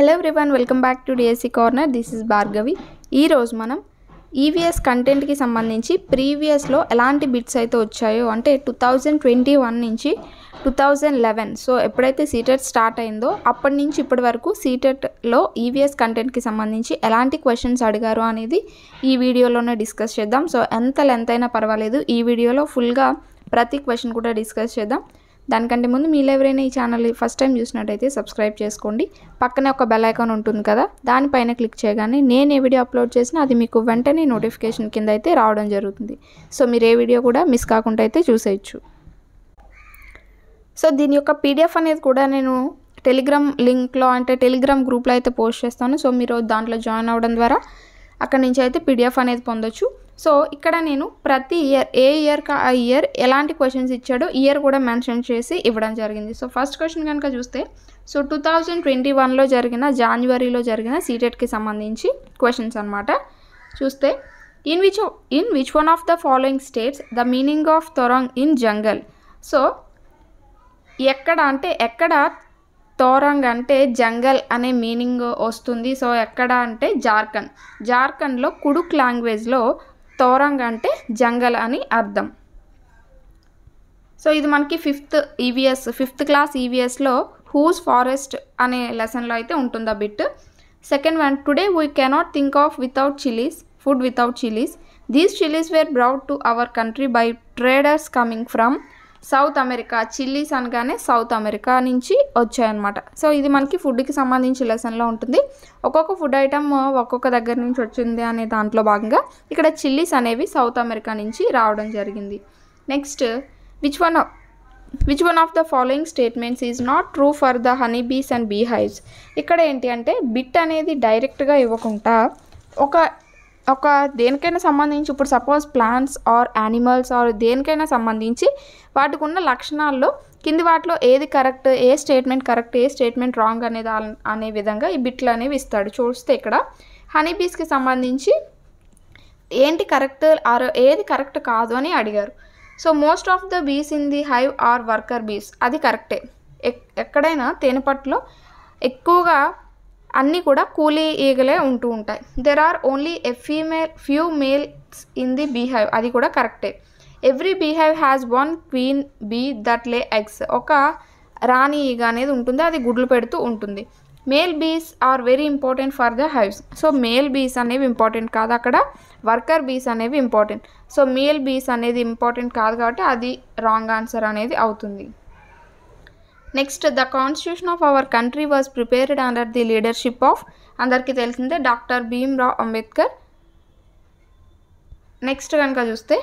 Hello everyone welcome back to DSC corner this is Bhargavi ఈరోజు మనం EVS e కంటెంట్కి సంబంధించి ప్రీవియస్లో ఎలాంటి బిట్స్ అయితే వచ్చాయో అంటే టూ థౌజండ్ ట్వంటీ వన్ నుంచి టూ థౌజండ్ లెవెన్ సో ఎప్పుడైతే సీటెట్ స్టార్ట్ e అయిందో అప్పటి నుంచి ఇప్పటి వరకు సీటెట్లో ఈవీఎస్ కంటెంట్కి సంబంధించి ఎలాంటి క్వశ్చన్స్ అడిగారు అనేది ఈ వీడియోలోనే డిస్కస్ చేద్దాం సో ఎంత లెంత్ అయినా పర్వాలేదు ఈ వీడియోలో ఫుల్గా ప్రతి క్వశ్చన్ కూడా డిస్కస్ చేద్దాం దానికంటే ముందు మీరు ఎవరైనా ఈ ఛానల్ ఫస్ట్ టైం చూసినట్టయితే సబ్స్క్రైబ్ చేసుకోండి పక్కనే ఒక బెల్ ఐకాన్ ఉంటుంది కదా దానిపైన క్లిక్ చేయగానే నేను ఏ వీడియో అప్లోడ్ చేసినా అది మీకు వెంటనే నోటిఫికేషన్ కింద అయితే రావడం జరుగుతుంది సో మీరు ఏ వీడియో కూడా మిస్ కాకుండా అయితే చూసేయచ్చు సో దీని యొక్క పీడిఎఫ్ అనేది కూడా నేను టెలిగ్రామ్ లింక్లో అంటే టెలిగ్రామ్ గ్రూప్లో అయితే పోస్ట్ చేస్తాను సో మీరు దాంట్లో జాయిన్ అవ్వడం ద్వారా అక్కడి నుంచి అయితే పీడిఎఫ్ అనేది పొందొచ్చు సో ఇక్కడ నేను ప్రతి ఇయర్ ఏ ఇయర్ కా ఆ ఇయర్ ఎలాంటి క్వశ్చన్స్ ఇచ్చాడో ఇయర్ కూడా మెన్షన్ చేసి ఇవ్వడం జరిగింది సో ఫస్ట్ క్వశ్చన్ కనుక చూస్తే సో టూ థౌజండ్ ట్వంటీ వన్లో జరిగిన జనవరిలో జరిగిన సీటెట్కి e సంబంధించి క్వశ్చన్స్ అనమాట చూస్తే in which in which one of the following states the meaning of Thorang in jungle so ఎక్కడ అంటే ఎక్కడ తోరంగ్ అంటే జంగల్ అనే మీనింగ్ వస్తుంది సో ఎక్కడ అంటే జార్ఖండ్ జార్ఖండ్లో కుడుక్ లాంగ్వేజ్లో తోరంగ్ అంటే జంగల్ అని అర్థం సో ఇది మనకి fifth EVS e fifth class ఈవీఎస్లో హూస్ ఫారెస్ట్ అనే లెసన్లో అయితే ఉంటుంది ఆ bit second one today we cannot think of without chillies food without chillies these chillies were brought to our country by traders coming from South America chillies అనగానే South America నుంచి వచ్చాయన్నమాట so ఇది మనకి ఫుడ్కి సంబంధించి లెసన్లో ఉంటుంది ఒక్కొక్క ఫుడ్ ఐటమ్ ఒక్కొక్క దగ్గర నుంచి వచ్చింది అనే దాంట్లో భాగంగా ఇక్కడ చిల్లీస్ అనేవి సౌత్ అమెరికా నుంచి రావడం జరిగింది next which one which one of the following statements is not true for the honey bees and bee hives ఇక్కడ ఏంటి అంటే బిట్ అనేది డైరెక్ట్గా ఇవ్వకుండా ఒక ఒక దేనికైనా సంబంధించి ఇప్పుడు suppose plants or animals or దేనికైనా సంబంధించి వాటికి ఉన్న లక్షణాల్లో కింది వాటిలో ఏది కరెక్ట్ ఏ స్టేట్మెంట్ కరెక్ట్ ఏ స్టేట్మెంట్ రాంగ్ అనేది అనే విధంగా ఈ బిట్లు అనేవి ఇస్తాడు చూస్తే ఇక్కడ హనీబీస్కి సంబంధించి ఏంటి కరెక్ట్ ఆర్ ఏది కరెక్ట్ కాదు అని అడిగారు so most of the bees in the hive are worker bees అది కరెక్టే ఎక్కడైనా తేనెపట్టులో ఎక్కువగా అన్నీ కూడా కూలీ ఈగలే ఉంటూ ఉంటాయి there are only a female few males in the beehive అది కూడా కరెక్టే every beehive has one queen bee that lay eggs ఒక రాణి ఈగ అనేది ఉంటుంది అది గుడ్లు పెడుతూ ఉంటుంది male bees are very important for the hives so male bees అనేవి ఇంపార్టెంట్ కాదు అక్కడ వర్కర్ బీస్ అనేవి ఇంపార్టెంట్ సో మేల్ బీస్ అనేది ఇంపార్టెంట్ కాదు కాబట్టి అది రాంగ్ ఆన్సర్ అనేది అవుతుంది next the constitution of our country was prepared under the leadership of అందరికీ తెలిసిందే డాక్టర్ భీమ్రావ్ అంబేద్కర్ నెక్స్ట్ కనుక చూస్తే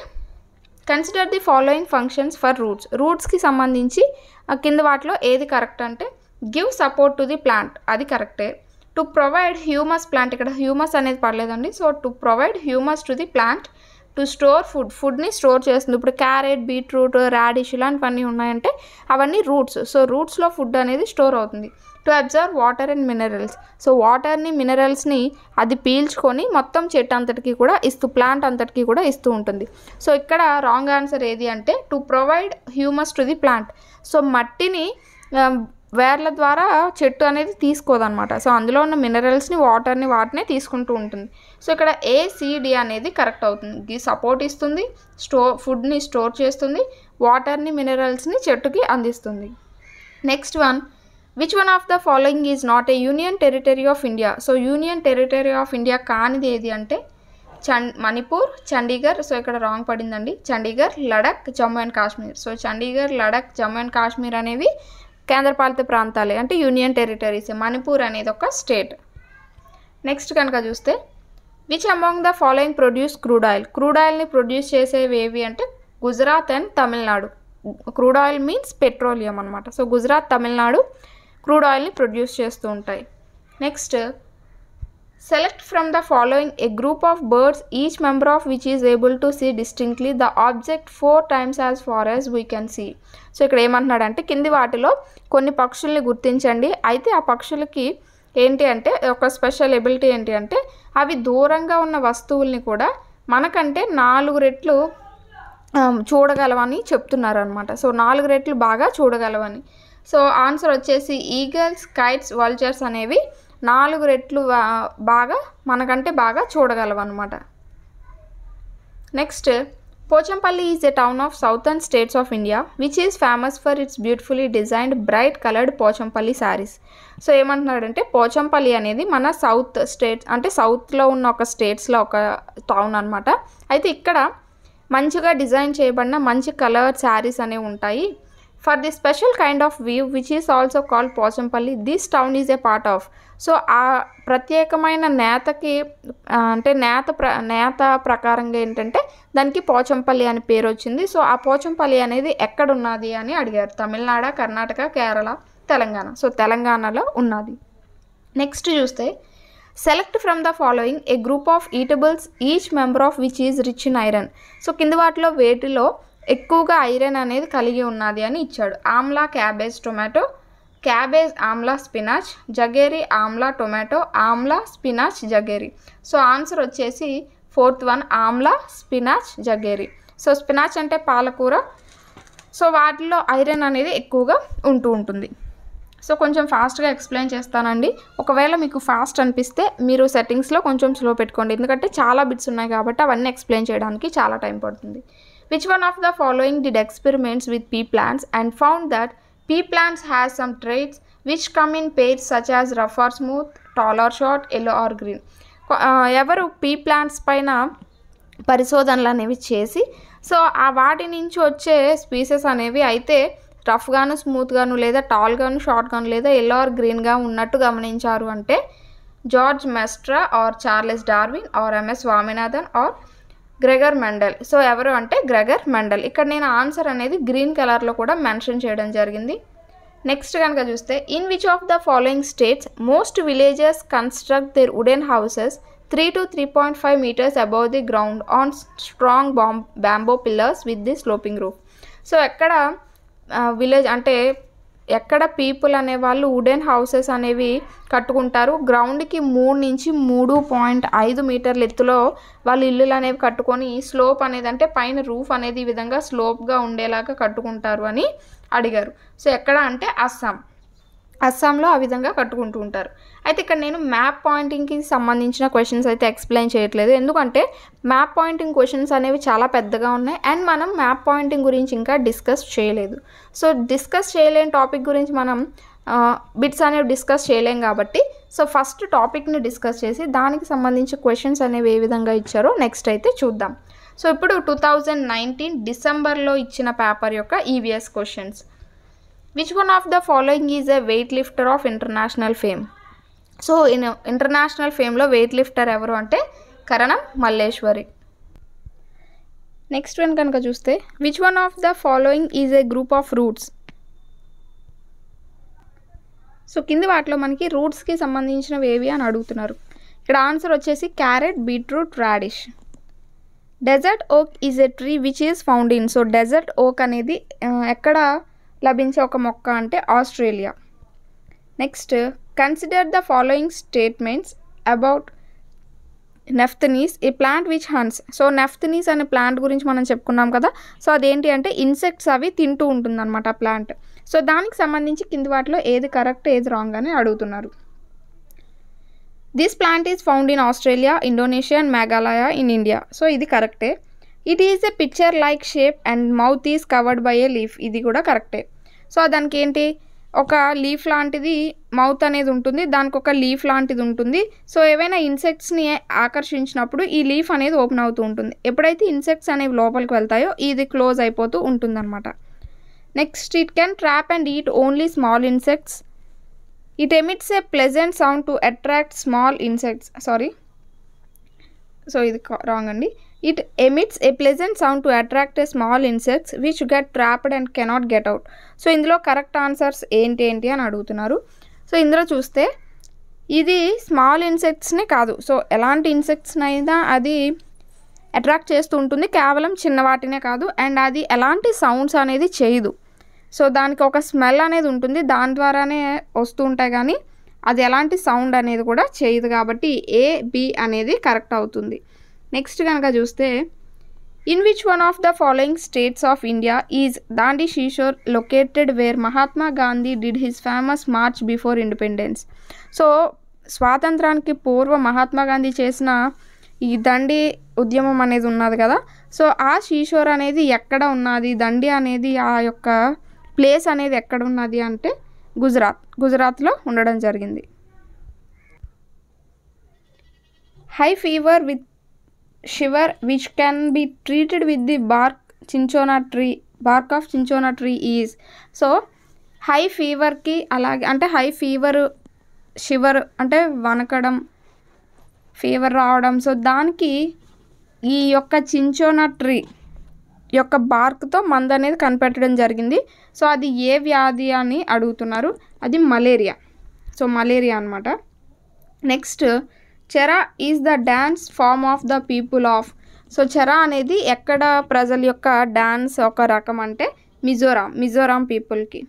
consider the following functions for roots రూట్స్కి సంబంధించి కింద వాటిలో ఏది కరెక్ట్ అంటే give support to the plant అది కరెక్టే టు ప్రొవైడ్ హ్యూమస్ ప్లాంట్ ఇక్కడ హ్యూమస్ అనేది పర్లేదండి so to provide humus to the plant to store food ఫుడ్ని స్టోర్ చేస్తుంది ఇప్పుడు క్యారెట్ బీట్రూట్ రాడిష్ ఇలాంటివన్నీ ఉన్నాయంటే అవన్నీ రూట్స్ సో రూట్స్లో ఫుడ్ అనేది స్టోర్ అవుతుంది to observe water and minerals so వాటర్ని మినరల్స్ని అది పీల్చుకొని మొత్తం చెట్టు అంతటికి కూడా ఇస్తూ ప్లాంట్ అంతటికి కూడా ఇస్తూ ఉంటుంది సో ఇక్కడ రాంగ్ ఆన్సర్ ఏది అంటే to provide humus to the plant so మట్టిని um, వేర్ల ద్వారా చెట్టు అనేది తీసుకోదనమాట సో అందులో ఉన్న మినరల్స్ని వాటర్ని వాటినే తీసుకుంటూ ఉంటుంది సో ఇక్కడ ఏసిడి అనేది కరెక్ట్ అవుతుంది సపోర్ట్ ఇస్తుంది స్టో ఫుడ్ని స్టోర్ చేస్తుంది వాటర్ని మినరల్స్ని చెట్టుకి అందిస్తుంది next one which one of the following is not a union territory of India so union territory of India కానిది ఏది అంటే చండ్ మణిపూర్ చండీగఢ్ సో ఇక్కడ రాంగ్ పడిందండి Chandigarh Ladakh Jammu and Kashmir so Chandigarh Ladakh Jammu and Kashmir అనేవి కేంద్రపాలిత ప్రాంతాలే అంటే యూనియన్ టెరిటరీస్ మణిపూర్ అనేది ఒక స్టేట్ నెక్స్ట్ కనుక చూస్తే which among the following produce crude oil crude ఆయిల్ని ప్రొడ్యూస్ చేసేవి ఏవి అంటే Gujarat and Tamil Nadu crude oil means petroleum అనమాట సో గుజరాత్ తమిళనాడు క్రూడ్ ఆయిల్ని ప్రొడ్యూస్ చేస్తూ ఉంటాయి next select from the following a group of birds each member of which is able to see distinctly the object four times as far as we can see so ఇక్కడ ఏమంటున్నాడంటే కింది వాటిలో కొన్ని పక్షుల్ని గుర్తించండి అయితే ఆ పక్షులకి ఏంటి అంటే ఒక స్పెషల్ ఎబిలిటీ ఏంటి అంటే అవి దూరంగా ఉన్న వస్తువుల్ని కూడా మనకంటే నాలుగు రెట్లు చూడగలవని చెప్తున్నారు అనమాట సో నాలుగు రెట్లు బాగా చూడగలవని సో ఆన్సర్ వచ్చేసి ఈగల్స్ కైట్స్ వల్చర్స్ అనేవి నాలుగు రెట్లు బాగా మనకంటే బాగా చూడగలవు అనమాట next Pochampally is a town of southern states of India which is famous for its beautifully designed bright coloured Pochampally saris so ఏమంటున్నాడంటే పోచంపల్లి అనేది మన సౌత్ స్టేట్స్ అంటే సౌత్లో ఉన్న ఒక స్టేట్స్లో ఒక టౌన్ అనమాట అయితే ఇక్కడ మంచిగా డిజైన్ చేయబడిన మంచి కలర్ శారీస్ అనేవి ఉంటాయి for the special kind of view which is also called Pochampally this town is a part of so ఆ ప్రత్యేకమైన నేతకి అంటే నేత ప్ర నేత ప్రకారంగా ఏంటంటే దానికి పోచంపల్లి అని పేరు వచ్చింది సో ఆ పోచంపల్లి అనేది ఎక్కడ ఉన్నది అని అడిగారు తమిళనాడు కర్ణాటక కేరళ తెలంగాణ సో తెలంగాణలో ఉన్నది నెక్స్ట్ చూస్తే select from the following a group of eatables each member of which is rich in iron so కింద వాటిలో వేటిలో ఎక్కువగా ఐరన్ అనేది కలిగి ఉన్నది అని ఇచ్చాడు amla cabbage tomato cabbage amla spinach jaggery amla tomato amla spinach jaggery so answer వచ్చేసి fourth one amla spinach jaggery so spinach అంటే పాలకూర సో వాటిలో ఐరన్ అనేది ఎక్కువగా ఉంటూ ఉంటుంది సో కొంచెం ఫాస్ట్గా ఎక్స్ప్లెయిన్ చేస్తానండి ఒకవేళ మీకు ఫాస్ట్ అనిపిస్తే మీరు సెట్టింగ్స్లో కొంచెం స్లో పెట్టుకోండి ఎందుకంటే చాలా బిట్స్ ఉన్నాయి కాబట్టి అవన్నీ ఎక్స్ప్లెయిన్ చేయడానికి చాలా టైం పడుతుంది Which one of the following did experiments with pea plants and found that pea plants has some traits which come in pairs such as rough or smooth, tall or short, yellow or green. ఎవరు pea plants పైన పరిశోధనలు అనేవి చేసి so ఆ వాటి నుంచి వచ్చే species అనేవి అయితే రఫ్గాను స్మూత్గాను లేదా టాల్గాను షార్ట్గాను లేదా ఎల్లో ఆర్ గ్రీన్గా ఉన్నట్టు గమనించారు అంటే జార్జ్ మెస్ట్రా or Charles Darwin or MS Swaminathan or Gregor Mendel so ఎవరు అంటే గ్రెగర్ మెండల్ ఇక్కడ నేను ఆన్సర్ అనేది గ్రీన్ కలర్లో కూడా మెన్షన్ చేయడం జరిగింది నెక్స్ట్ కనుక చూస్తే in which of the following states most villages construct their wooden houses three to three point five metres above the ground on strong బాంబ్ bamboo pillars with the sloping roof so ఎక్కడ village అంటే ఎక్కడ people అనే వాళ్ళు wooden houses అనేవి కట్టుకుంటారు గ్రౌండ్కి మూడు నుంచి మూడు పాయింట్ ఐదు మీటర్ల ఎత్తులో వాళ్ళు ఇల్లులు అనేవి కట్టుకొని స్లోప్ అనేది అంటే పైన రూఫ్ అనేది ఈ విధంగా స్లోప్గా ఉండేలాగా కట్టుకుంటారు అని అడిగారు సో ఎక్కడ అంటే అస్సాం అస్సాంలో ఆ విధంగా కట్టుకుంటూ ఉంటారు అయితే ఇక్కడ నేను మ్యాప్ పాయింటింగ్కి సంబంధించిన క్వశ్చన్స్ అయితే ఎక్స్ప్లెయిన్ చేయట్లేదు ఎందుకంటే మ్యాప్ పాయింటింగ్ క్వశ్చన్స్ అనేవి చాలా పెద్దగా ఉన్నాయి అండ్ మనం మ్యాప్ పాయింటింగ్ గురించి ఇంకా డిస్కస్ చేయలేదు సో డిస్కస్ చేయలేని టాపిక్ గురించి మనం బిట్స్ అనేవి డిస్కస్ చేయలేం కాబట్టి సో ఫస్ట్ టాపిక్ని డిస్కస్ చేసి దానికి సంబంధించి క్వశ్చన్స్ అనేవి ఏ విధంగా ఇచ్చారో నెక్స్ట్ అయితే చూద్దాం సో ఇప్పుడు టూ థౌజండ్ నైన్టీన్ డిసెంబర్లో ఇచ్చిన పేపర్ యొక్క EVS questions which one of the following is a weight lifter of international fame so in international ఫేమ్లో వెయిట్ లిఫ్టర్ ఎవరు అంటే కరణం మల్లేశ్వరి నెక్స్ట్ వన్ కనుక చూస్తే which one of the following is a group of roots so కింది వాటిలో మనకి రూట్స్కి సంబంధించినవి ఏవి అని అడుగుతున్నారు ఇక్కడ ఆన్సర్ వచ్చేసి carrot beetroot radish desert oak is a tree which is found in so desert oak అనేది ఎక్కడ లభించే ఒక మొక్క అంటే Australia next Consider the following statements about Nepenthes ఈ plant which has so Nepenthes అనే ప్లాంట్ గురించి మనం చెప్పుకున్నాం కదా సో అదేంటి అంటే ఇన్సెక్ట్స్ అవి తింటూ ఉంటుందన్నమాట ఆ ప్లాంట్ సో దానికి సంబంధించి కింది వాటిలో ఏది కరెక్ట్ ఏది రాంగ్ అని అడుగుతున్నారు this plant is found in Australia Indonesia and Meghalaya in India so ఇది కరెక్టే it is a pitcher like shape and mouth is covered by a leaf ఇది కూడా కరెక్టే సో దానికి ఏంటి ఒక లీఫ్ లాంటిది మౌత్ అనేది ఉంటుంది దానికి ఒక లీఫ్ లాంటిది ఉంటుంది సో ఏవైనా ఇన్సెక్ట్స్ని ఆకర్షించినప్పుడు ఈ లీఫ్ అనేది ఓపెన్ అవుతూ ఉంటుంది ఎప్పుడైతే ఇన్సెక్ట్స్ అనేవి లోపలికి వెళ్తాయో ఇది క్లోజ్ అయిపోతూ ఉంటుందన్నమాట next it can trap and eat only small insects it emits a pleasant sound to attract small insects sorry so ఇది రాంగ్ అండి it emits a pleasant sound to attract a small insects which get trapped and cannot get out so ఇందులో correct answers ఏంటి ఏంటి అని అడుగుతున్నారు so ఇందులో చూస్తే ఇది స్మాల్ ఇన్సెక్ట్స్ని కాదు సో ఎలాంటి ఇన్సెక్ట్స్నైనా అది అట్రాక్ట్ చేస్తూ ఉంటుంది కేవలం చిన్నవాటినే కాదు అండ్ అది ఎలాంటి సౌండ్స్ అనేది చేయదు సో దానికి ఒక స్మెల్ అనేది ఉంటుంది దాని ద్వారానే వస్తూ ఉంటాయి కానీ అది ఎలాంటి సౌండ్ అనేది కూడా చేయదు కాబట్టి ఏ బి అనేది కరెక్ట్ అవుతుంది నెక్స్ట్ కనుక చూస్తే in which one of the following states of India is Dandi seashore located where Mahatma Gandhi did his famous march before independence so స్వాతంత్రానికి పూర్వ మహాత్మా గాంధీ చేసిన ఈ దండి ఉద్యమం అనేది ఉన్నది కదా సో ఆ శీషోర్ అనేది ఎక్కడ ఉన్నది దండి అనేది ఆ యొక్క ప్లేస్ అనేది ఎక్కడ ఉన్నది అంటే గుజరాత్ గుజరాత్లో ఉండడం జరిగింది high fever with shiver which can be treated with the bark cinchona tree bark of cinchona tree is so high ఫీవర్కి అలాగే అంటే హై ఫీవర్ షివర్ అంటే వనకడం ఫీవర్ రావడం సో దానికి ఈ యొక్క చించోనా ట్రీ యొక్క బార్క్తో మందు అనేది కనిపెట్టడం జరిగింది సో అది ఏ వ్యాధి అని అడుగుతున్నారు అది మలేరియా సో మలేరియా అనమాట next Cheraw is the dance form of the people of so Cheraw అనేది ఎక్కడ ప్రజల యొక్క డ్యాన్స్ ఒక రకం అంటే మిజోరాం మిజోరాం పీపుల్కి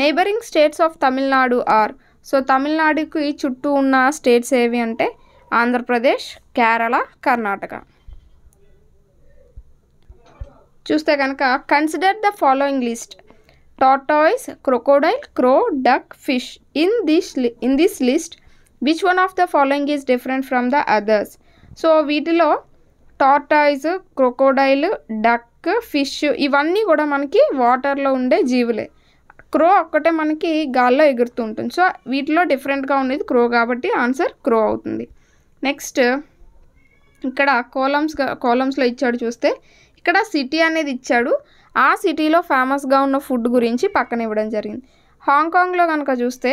neighbouring states of Tamil Nadu are so తమిళనాడుకి చుట్టూ ఉన్న స్టేట్స్ ఏవి అంటే ఆంధ్రప్రదేశ్ కేరళ కర్ణాటక చూస్తే కనుక consider the following list tortoise crocodile crow duck fish in this in this list which one of the following is different from the others so వీటిలో tortoise crocodile duck fish ఇవన్నీ కూడా మనకి వాటర్లో ఉండే జీవులే క్రో ఒక్కటే మనకి గాల్లో ఎగురుతూ ఉంటుంది సో వీటిలో డిఫరెంట్గా ఉండేది క్రో కాబట్టి ఆన్సర్ క్రో అవుతుంది నెక్స్ట్ ఇక్కడ కోలమ్స్ కోలమ్స్లో ఇచ్చాడు చూస్తే ఇక్కడ సిటీ అనేది ఇచ్చాడు ఆ సిటీలో ఫేమస్గా ఉన్న ఫుడ్ గురించి పక్కన ఇవ్వడం జరిగింది హాంకాంగ్లో కనుక చూస్తే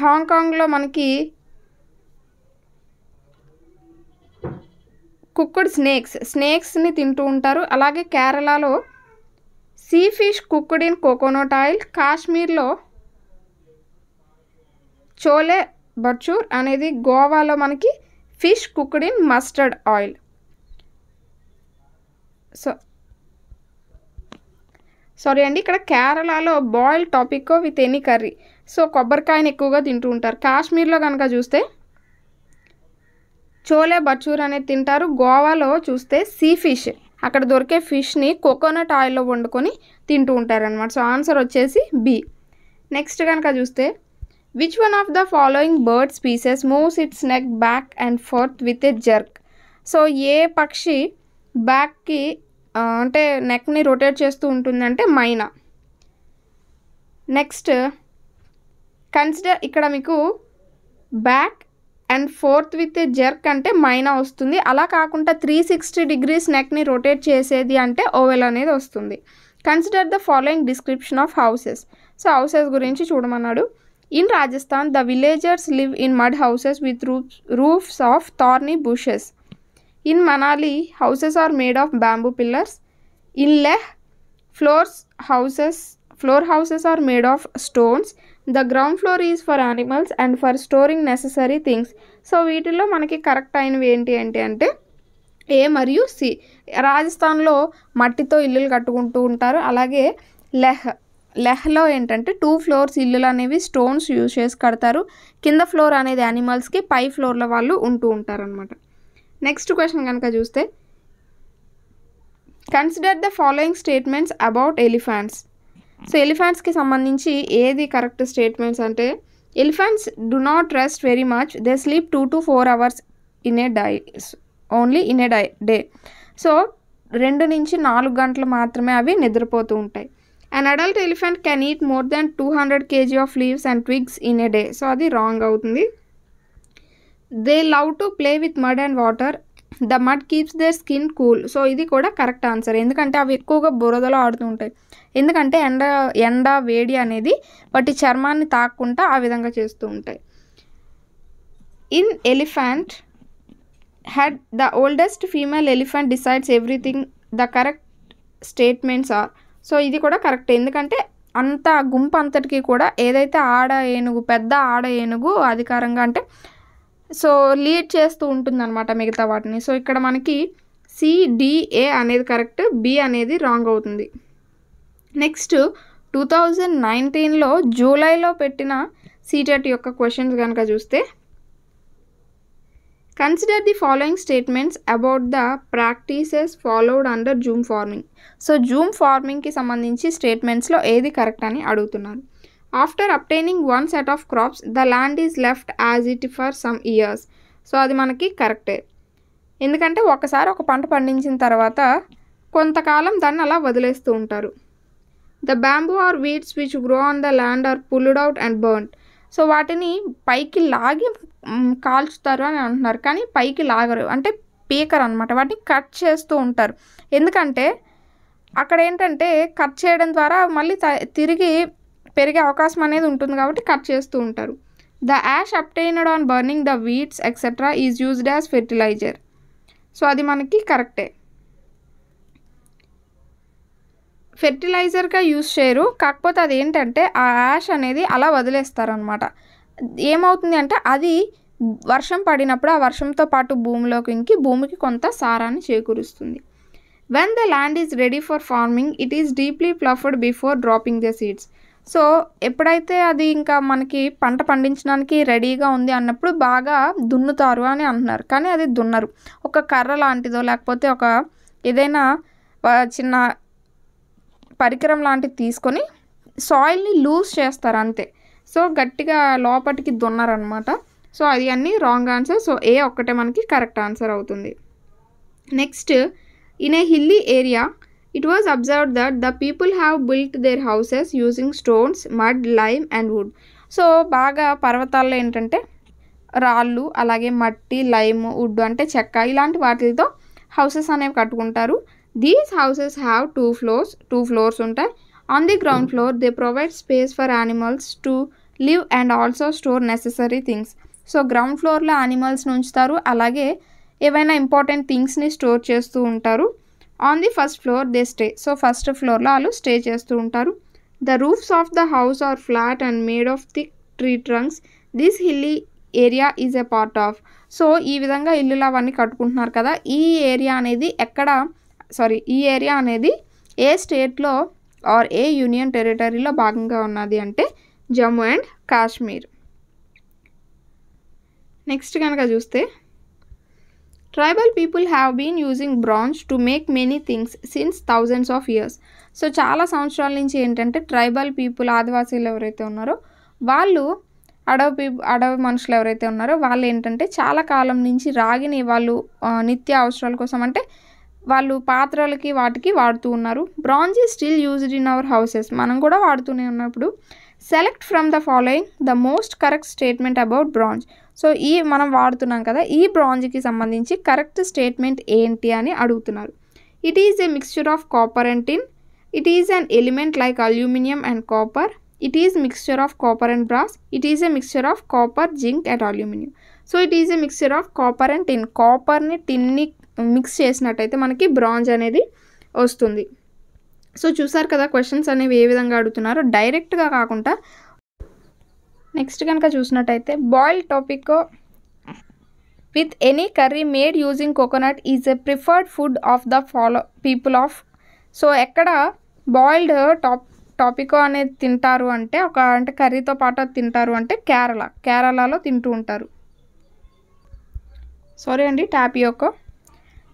హాంకాంగ్లో మనకి కుక్కుడ్ స్నేక్స్ స్నేక్స్ని తింటూ ఉంటారు అలాగే కేరళలో sea fish cooked in coconut oil కాశ్మీర్లో చోలే బర్చూర్ అనేది గోవాలో మనకి fish cooked in mustard oil so sorry అండి ఇక్కడ కేరళలో boil tapioca with any curry so కొబ్బరికాయని ఎక్కువగా తింటూ ఉంటారు కాశ్మీర్లో కనుక చూస్తే చోలే బచూర్ అనేది తింటారు గోవాలో చూస్తే సీ ఫిష్ అక్కడ దొరికే ఫిష్ని కోకోనట్ ఆయిల్లో వండుకొని తింటూ ఉంటారనమాట సో ఆన్సర్ వచ్చేసి బి నెక్స్ట్ కనుక చూస్తే which one of the following bird species moves its neck back and forth with a jerk so ఏ పక్షి బ్యాక్కి అంటే నెక్ని రొటేట్ చేస్తూ ఉంటుందంటే మైనా నెక్స్ట్ కన్సిడర్ ఇక్కడ మీకు back and forth with jerk అంటే మైనా వస్తుంది అలా కాకుండా త్రీ సిక్స్టీ డిగ్రీస్ నెక్ని రొటేట్ చేసేది అంటే ఓవెల్ అనేది వస్తుంది consider the following description of houses so houses గురించి చూడమన్నాడు in Rajasthan the villagers live in mud houses with roof roofs of thorny bushes in Manali houses are made of bamboo pillars in Leh floors houses floor houses are made of stones the ground floor is for animals and for storing necessary things so వీటిల్లో మనకి correct అయినవి ఏంటి అంటే అంటే ఏ మరియు C రాజస్థాన్లో మట్టితో ఇల్లులు కట్టుకుంటూ ఉంటారు అలాగే లెహ్ లెహ్లో ఏంటంటే టూ ఫ్లోర్స్ ఇల్లులు అనేవి స్టోన్స్ యూజ్ చేసి కడతారు కింద ఫ్లోర్ అనేది యానిమల్స్కి పై ఫ్లోర్ల వాళ్ళు ఉంటూ ఉంటారనమాట నెక్స్ట్ క్వశ్చన్ కనుక చూస్తే consider the following statements about elephants so ఎలిఫెంట్స్కి సంబంధించి ఏది కరెక్ట్ స్టేట్మెంట్స్ అంటే elephants do not rest very much they sleep two to four hours in a day only in a day day so రెండు నుంచి నాలుగు గంటలు మాత్రమే అవి నిద్రపోతూ ఉంటాయి and adult elephant can eat more than two hundred KG of leaves and twigs in a day so అది wrong అవుతుంది they love to play with mud and water the mud keeps their skin cool so ఇది కూడా correct answer ఎందుకంటే అవి ఎక్కువగా బురదలో ఆడుతూ ఉంటాయి ఎందుకంటే ఎండ ఎండ వేడి అనేది వాటి చర్మాన్ని తాక్కుండా ఆ విధంగా చేస్తూ ఉంటాయి in elephant herd the oldest female elephant decides everything the correct statements are so ఇది కూడా కరెక్ట్ ఎందుకంటే అంత గుంపు అంతటికీ కూడా ఏదైతే ఆడ ఏనుగు పెద్ద ఆడ ఏనుగు అధికారంగా అంటే సో లీడ్ చేస్తూ ఉంటుంది అనమాట మిగతా వాటిని సో ఇక్కడ మనకి సిడిఏ అనేది కరెక్ట్ బి అనేది రాంగ్ అవుతుంది నెక్స్ట్ టూ థౌజండ్ నైన్టీన్లో జూలైలో పెట్టిన సీటెట్ యొక్క క్వశ్చన్స్ కనుక చూస్తే consider the following statements about the practices followed under jhum farming so jhum ఫార్మింగ్కి సంబంధించి స్టేట్మెంట్స్లో ఏది కరెక్ట్ అని అడుగుతున్నారు after obtaining one set of crops the land is left as it for some years so అది మనకి కరెక్టే ఎందుకంటే ఒకసారి ఒక పంట పండించిన తర్వాత కొంతకాలం దాన్ని అలా వదిలేస్తూ ఉంటారు the bamboo or weeds which grow on the land are pulled out and burned so వాటిని పైకి లాగి కాల్చుతారు అని అంటున్నారు కానీ పైకి లాగరు అంటే పీకర్ అనమాట వాటిని కట్ చేస్తూ ఉంటారు ఎందుకంటే అక్కడ ఏంటంటే కట్ చేయడం ద్వారా మళ్ళీ తిరిగి పెరిగే అవకాశం అనేది ఉంటుంది కాబట్టి కట్ చేస్తూ ఉంటారు the ash obtained on burning the weeds etcetera is used as fertiliser so అది మనకి కరెక్టే ఫెర్టిలైజర్గా యూజ్ చేయరు కాకపోతే అది ఏంటంటే ఆ యాష్ అనేది అలా వదిలేస్తారనమాట ఏమవుతుంది అంటే అది వర్షం పడినప్పుడు ఆ వర్షంతో పాటు భూమిలోకి ఇంకి భూమికి కొంత సారాన్ని చేకూరుస్తుంది when the land is ready for farming it is deeply ploughed before dropping the seeds so ఎప్పుడైతే అది ఇంకా మనకి పంట పండించడానికి రెడీగా ఉంది అన్నప్పుడు బాగా దున్నుతారు అని అంటున్నారు కానీ అది దున్నరు ఒక కర్ర లాంటిదో లేకపోతే ఒక ఏదైనా చిన్న పరికరం లాంటిది తీసుకొని సాయిల్ని లూజ్ చేస్తారు అంతే సో గట్టిగా లోపటికి దున్నారనమాట సో అది అన్నీ రాంగ్ ఆన్సర్ సో ఏ ఒక్కటే మనకి కరెక్ట్ ఆన్సర్ అవుతుంది next in a hilly area It was observed that the people have built their houses using stones, mud, lime and wood. So బాగా పర్వతాల్లో ఏంటంటే రాళ్ళు అలాగే మట్టి లైమ్ వుడ్ అంటే చెక్క ఇలాంటి వాటితో హౌసెస్ అనేవి కట్టుకుంటారు these houses have two floors two floors ఉంటాయి on the ground floor they provide space for animals to live and also store necessary things so ground ఫ్లోర్లో యానిమల్స్ని ఉంచుతారు అలాగే ఏవైనా ఇంపార్టెంట్ థింగ్స్ని స్టోర్ చేస్తూ ఉంటారు on the first floor they stay so first ఫ్లోర్లో వాళ్ళు స్టే చేస్తూ ఉంటారు the roofs of the house are flat and made of thick tree trunks this hilly area is a part of so ఈ విధంగా ఇల్లులు అవన్నీ కట్టుకుంటున్నారు కదా ఈ ఏరియా అనేది ఎక్కడ సారీ ఈ ఏరియా అనేది ఏ స్టేట్లో ఆర్ ఏ యూనియన్ టెరిటరీలో భాగంగా ఉన్నది అంటే జమ్మూ అండ్ కాశ్మీర్ నెక్స్ట్ కనుక చూస్తే tribal people have been using bronze to make many things since thousands of years so చాలా సంవత్సరాల నుంచి ఏంటంటే ట్రైబల్ పీపుల్ ఆదివాసీలు ఎవరైతే ఉన్నారో వాళ్ళు అడవి పీపు అడవి మనుషులు ఎవరైతే ఉన్నారో వాళ్ళు ఏంటంటే చాలా కాలం నుంచి రాగిని వాళ్ళు నిత్య అవసరాల కోసం అంటే వాళ్ళు పాత్రలకి వాటికి వాడుతూ ఉన్నారు bronze is still used in our houses మనం కూడా వాడుతూనే ఉన్నప్పుడు select from the following the most correct statement about bronze so ఈ మనం వాడుతున్నాం కదా ఈ బ్రాంజ్కి సంబంధించి కరెక్ట్ స్టేట్మెంట్ ఏంటి అని అడుగుతున్నారు it is a mixture of copper and tin it is an element like aluminium and copper it is mixture of copper and brass it is a mixture of copper zinc and aluminium so it is a mixture of copper and tin కాపర్ని టిన్ని mix చేసినట్టయితే మనకి bronze అనేది వస్తుంది so చూసారు కదా questions అనేవి ఏ విధంగా అడుగుతున్నారో డైరెక్ట్గా కాకుండా నెక్స్ట్ కనుక చూసినట్టయితే boil tapioca with any curry made using coconut is a preferred food of the follow people of so ఎక్కడ బాయిల్డ్ టాప్ టాపికో అనేది తింటారు అంటే ఒక అంటే కర్రీతో పాటు తింటారు అంటే కేరళ కేరళలో తింటూ ఉంటారు సారీ అండి టాపియోకో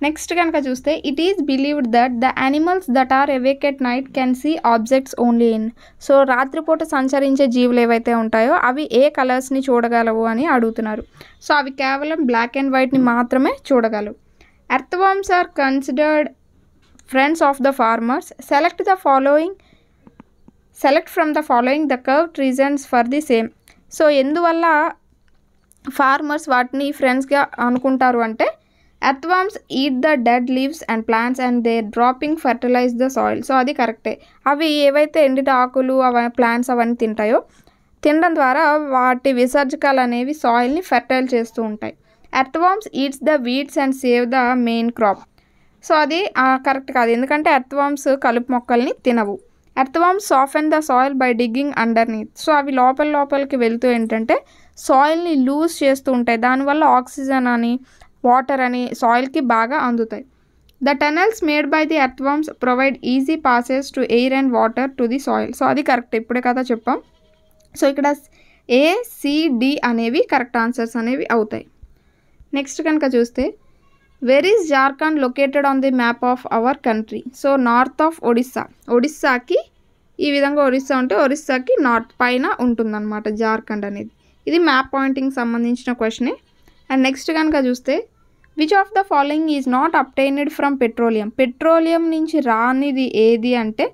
నెక్స్ట్ కనుక చూస్తే it is believed that the animals that are awake at night can see objects only in so రాత్రిపూట సంచరించే జీవులు ఏవైతే ఉంటాయో అవి ఏ కలర్స్ని చూడగలవు అని అడుగుతున్నారు సో అవి కేవలం బ్లాక్ అండ్ వైట్ని మాత్రమే చూడగలవు earthworms are considered friends of the farmers select the following select from the following the correct reasons for the same so ఎందువల్ల ఫార్మర్స్ వాటిని ఫ్రెండ్స్గా అనుకుంటారు అంటే earthworms eat the dead leaves and plants and they dropping fertilize the soil so అది కరెక్టే అవి ఏవైతే ఎండిన ఆకులు అవ ప్లాంట్స్ అవన్నీ తింటాయో తినడం ద్వారా వాటి విసర్జకాలు అనేవి సాయిల్ని ఫెర్టైల్ చేస్తూ ఉంటాయి earthworms eats the weeds and save the main crop so అది కరెక్ట్ కాదు ఎందుకంటే ఎర్త్వామ్స్ కలుపు మొక్కల్ని తినవు earthworms soften the soil by digging neath so అవి లోపల లోపలికి వెళ్తూ ఏంటంటే సాయిల్ని లూజ్ చేస్తూ ఉంటాయి దానివల్ల ఆక్సిజన్ అని వాటర్ అని సాయిల్కి బాగా అందుతాయి the tunnels made by the worms provide easy passes to air and water to the soil so అది కరెక్ట్ ఇప్పుడే కదా చెప్పాం సో ఇక్కడ ఏ సిడి అనేవి కరెక్ట్ ఆన్సర్స్ అనేవి అవుతాయి నెక్స్ట్ కనుక చూస్తే where is Jharkhand located on the map of our country so north of Odisha ఒడిస్సాకి ఈ విధంగా ఒరిస్సా ఉంటే ఒరిస్సాకి నార్త్ పైన ఉంటుందన్నమాట జార్ఖండ్ అనేది ఇది మ్యాప్ పాయింటింగ్ సంబంధించిన క్వశ్చనే అండ్ నెక్స్ట్ కనుక చూస్తే which of the following is not obtained from petroleum petroleum నుంచి రానిది ఏది అంటే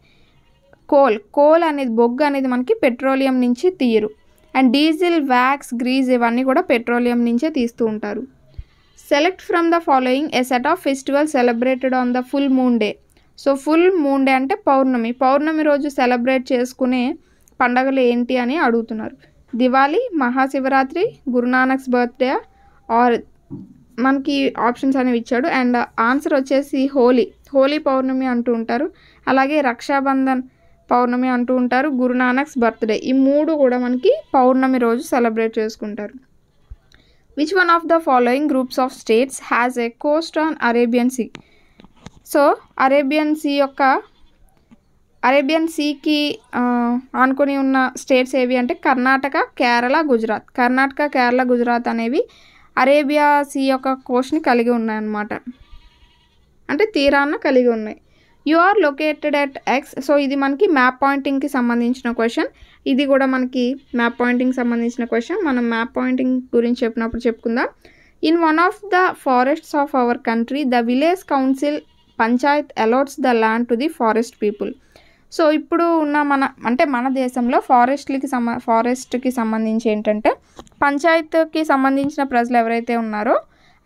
కోల్ కోల్ అనేది బొగ్గు అనేది మనకి పెట్రోలియం నుంచి తీయరు అండ్ డీజిల్ వ్యాక్స్ గ్రీజ్ ఇవన్నీ కూడా పెట్రోలియం నుంచే తీస్తూ ఉంటారు select from the following a set of festival celebrated on the full moon day so full moon day అంటే పౌర్ణమి పౌర్ణమి రోజు సెలబ్రేట్ చేసుకునే పండగలు ఏంటి అని అడుగుతున్నారు దివాళీ మహాశివరాత్రి గురునానక్స్ బర్త్డే ఆర్ మనకి ఆప్షన్స్ అనేవి ఇచ్చాడు అండ్ ఆన్సర్ వచ్చేసి హోలీ హోలీ పౌర్ణమి అంటూ ఉంటారు అలాగే రక్షాబంధన్ పౌర్ణమి అంటూ ఉంటారు గురునానక్స్ బర్త్డే ఈ మూడు కూడా మనకి పౌర్ణమి రోజు సెలబ్రేట్ చేసుకుంటారు which one of the following groups of states has a coast on Arabian sea so Arabian sea యొక్క అరేబియన్ సీకి ఆనుకొని ఉన్న స్టేట్స్ ఏవి అంటే కర్ణాటక కేరళ గుజరాత్ కర్ణాటక కేరళ గుజరాత్ అనేవి అరేబియా సీ యొక్క కోస్ట్ని కలిగి ఉన్నాయన్నమాట అంటే తీరాన్న కలిగి ఉన్నాయి you are located at X so ఇది మనకి మ్యాప్ పాయింటింగ్కి సంబంధించిన క్వశ్చన్ ఇది కూడా మనకి మ్యాప్ పాయింటింగ్ సంబంధించిన క్వశ్చన్ మనం మ్యాప్ పాయింటింగ్ గురించి చెప్పినప్పుడు చెప్పుకుందాం in one of the forests of our country the village council panchayat allots the land to the forest people so ఇప్పుడు ఉన్న మన అంటే మన దేశంలో ఫారెస్ట్లకి సంబ ఫారెస్ట్కి సంబంధించి ఏంటంటే పంచాయతీకి సంబంధించిన ప్రజలు ఎవరైతే ఉన్నారో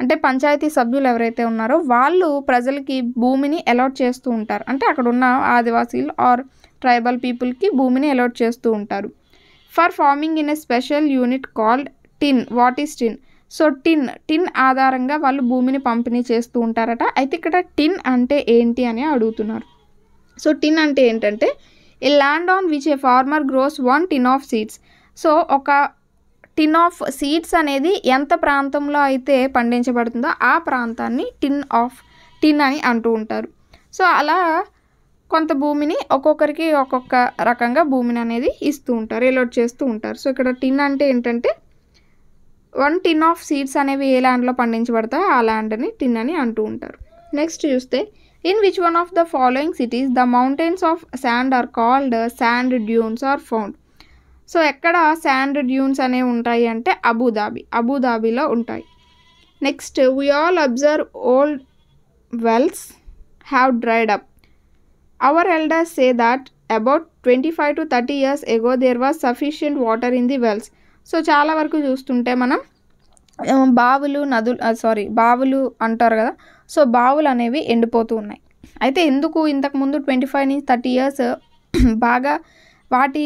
అంటే పంచాయతీ సభ్యులు ఎవరైతే ఉన్నారో వాళ్ళు ప్రజలకి భూమిని అలాట్ చేస్తూ ఉంటారు అంటే అక్కడ ఉన్న ఆదివాసీలు ఆర్ ట్రైబల్ పీపుల్కి భూమిని అలాట్ చేస్తూ ఉంటారు for farming in a special unit called tin what is tin so tin tin ఆధారంగా వాళ్ళు భూమిని పంపిణీ చేస్తూ ఉంటారట అయితే ఇక్కడ టిన్ అంటే ఏంటి అని అడుగుతున్నారు సో టిన్ అంటే ఏంటంటే a land on which a farmer grows one tin of seeds so ఒక టిన్ ఆఫ్ సీడ్స్ అనేది ఎంత ప్రాంతంలో అయితే పండించబడుతుందో ఆ ప్రాంతాన్ని టిన్ ఆఫ్ టిన్ అని అంటూ ఉంటారు సో అలా కొంత భూమిని ఒక్కొక్కరికి ఒక్కొక్క రకంగా భూమిని అనేది ఇస్తూ ఉంటారు ఎలోట్ చేస్తూ ఉంటారు సో ఇక్కడ టిన్ అంటే ఏంటంటే వన్ టిన్ ఆఫ్ సీడ్స్ అనేవి ఏ ల్యాండ్లో పండించబడతాయో ఆ ల్యాండ్ని టిన్ అని అంటూ ఉంటారు నెక్స్ట్ చూస్తే In which one of the following cities the mountains of sand are called sand dunes are found? So ఎక్కడ శాండ్ డ్యూన్స్ అనేవి ఉంటాయి అంటే అబుదాబి అబుదాబిలో ఉంటాయి next we all observe old wells have dried up our elders say that about twenty five to thirty years ago there was sufficient water in the wells so చాలా వరకు చూస్తుంటే మనం బావులు నదులు సారీ బావులు అంటారు కదా సో బావులు అనేవి ఎండిపోతూ ఉన్నాయి అయితే ఎందుకు ఇంతకుముందు ట్వంటీ ఫైవ్ నుంచి థర్టీ ఇయర్స్ బాగా వాటి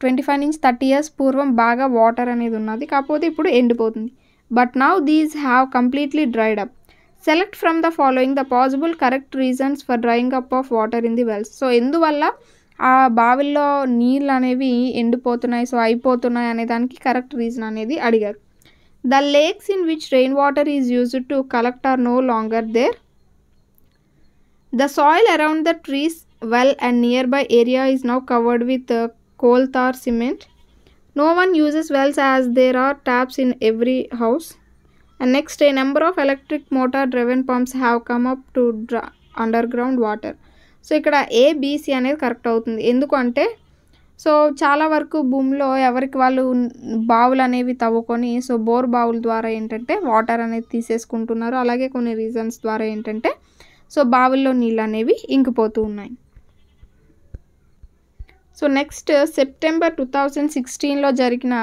ట్వంటీ ఫైవ్ నుంచి థర్టీ ఇయర్స్ పూర్వం బాగా వాటర్ అనేది ఉన్నది కాకపోతే ఇప్పుడు ఎండిపోతుంది but now these have completely dried up select from the following the possible correct reasons for drying up of water in the wells so ఎందువల్ల ఆ బావిల్లో నీళ్ళు అనేవి ఎండిపోతున్నాయి సో అయిపోతున్నాయి అనే దానికి కరెక్ట్ రీజన్ అనేది అడిగారు the lakes in which rain water is used to collect are no longer there the soil around the trees well and nearby area is now covered with coal tar cement no one uses wells as there are taps in every house and next a number of electric motor driven pumps have come up to draw underground water so ఇక్కడ A B C అనేది correct అవుతుంది ఎందుకంటే so చాలా వరకు భూమిలో ఎవరికి వాళ్ళు బావులు అనేవి తవ్వుకొని సో బోర్ బావుల ద్వారా ఏంటంటే వాటర్ అనేది తీసేసుకుంటున్నారు అలాగే కొన్ని రీజన్స్ ద్వారా ఏంటంటే సో బావుల్లో నీళ్ళు అనేవి ఇంకిపోతూ ఉన్నాయి so next September two thousand సిక్స్టీన్లో జరిగిన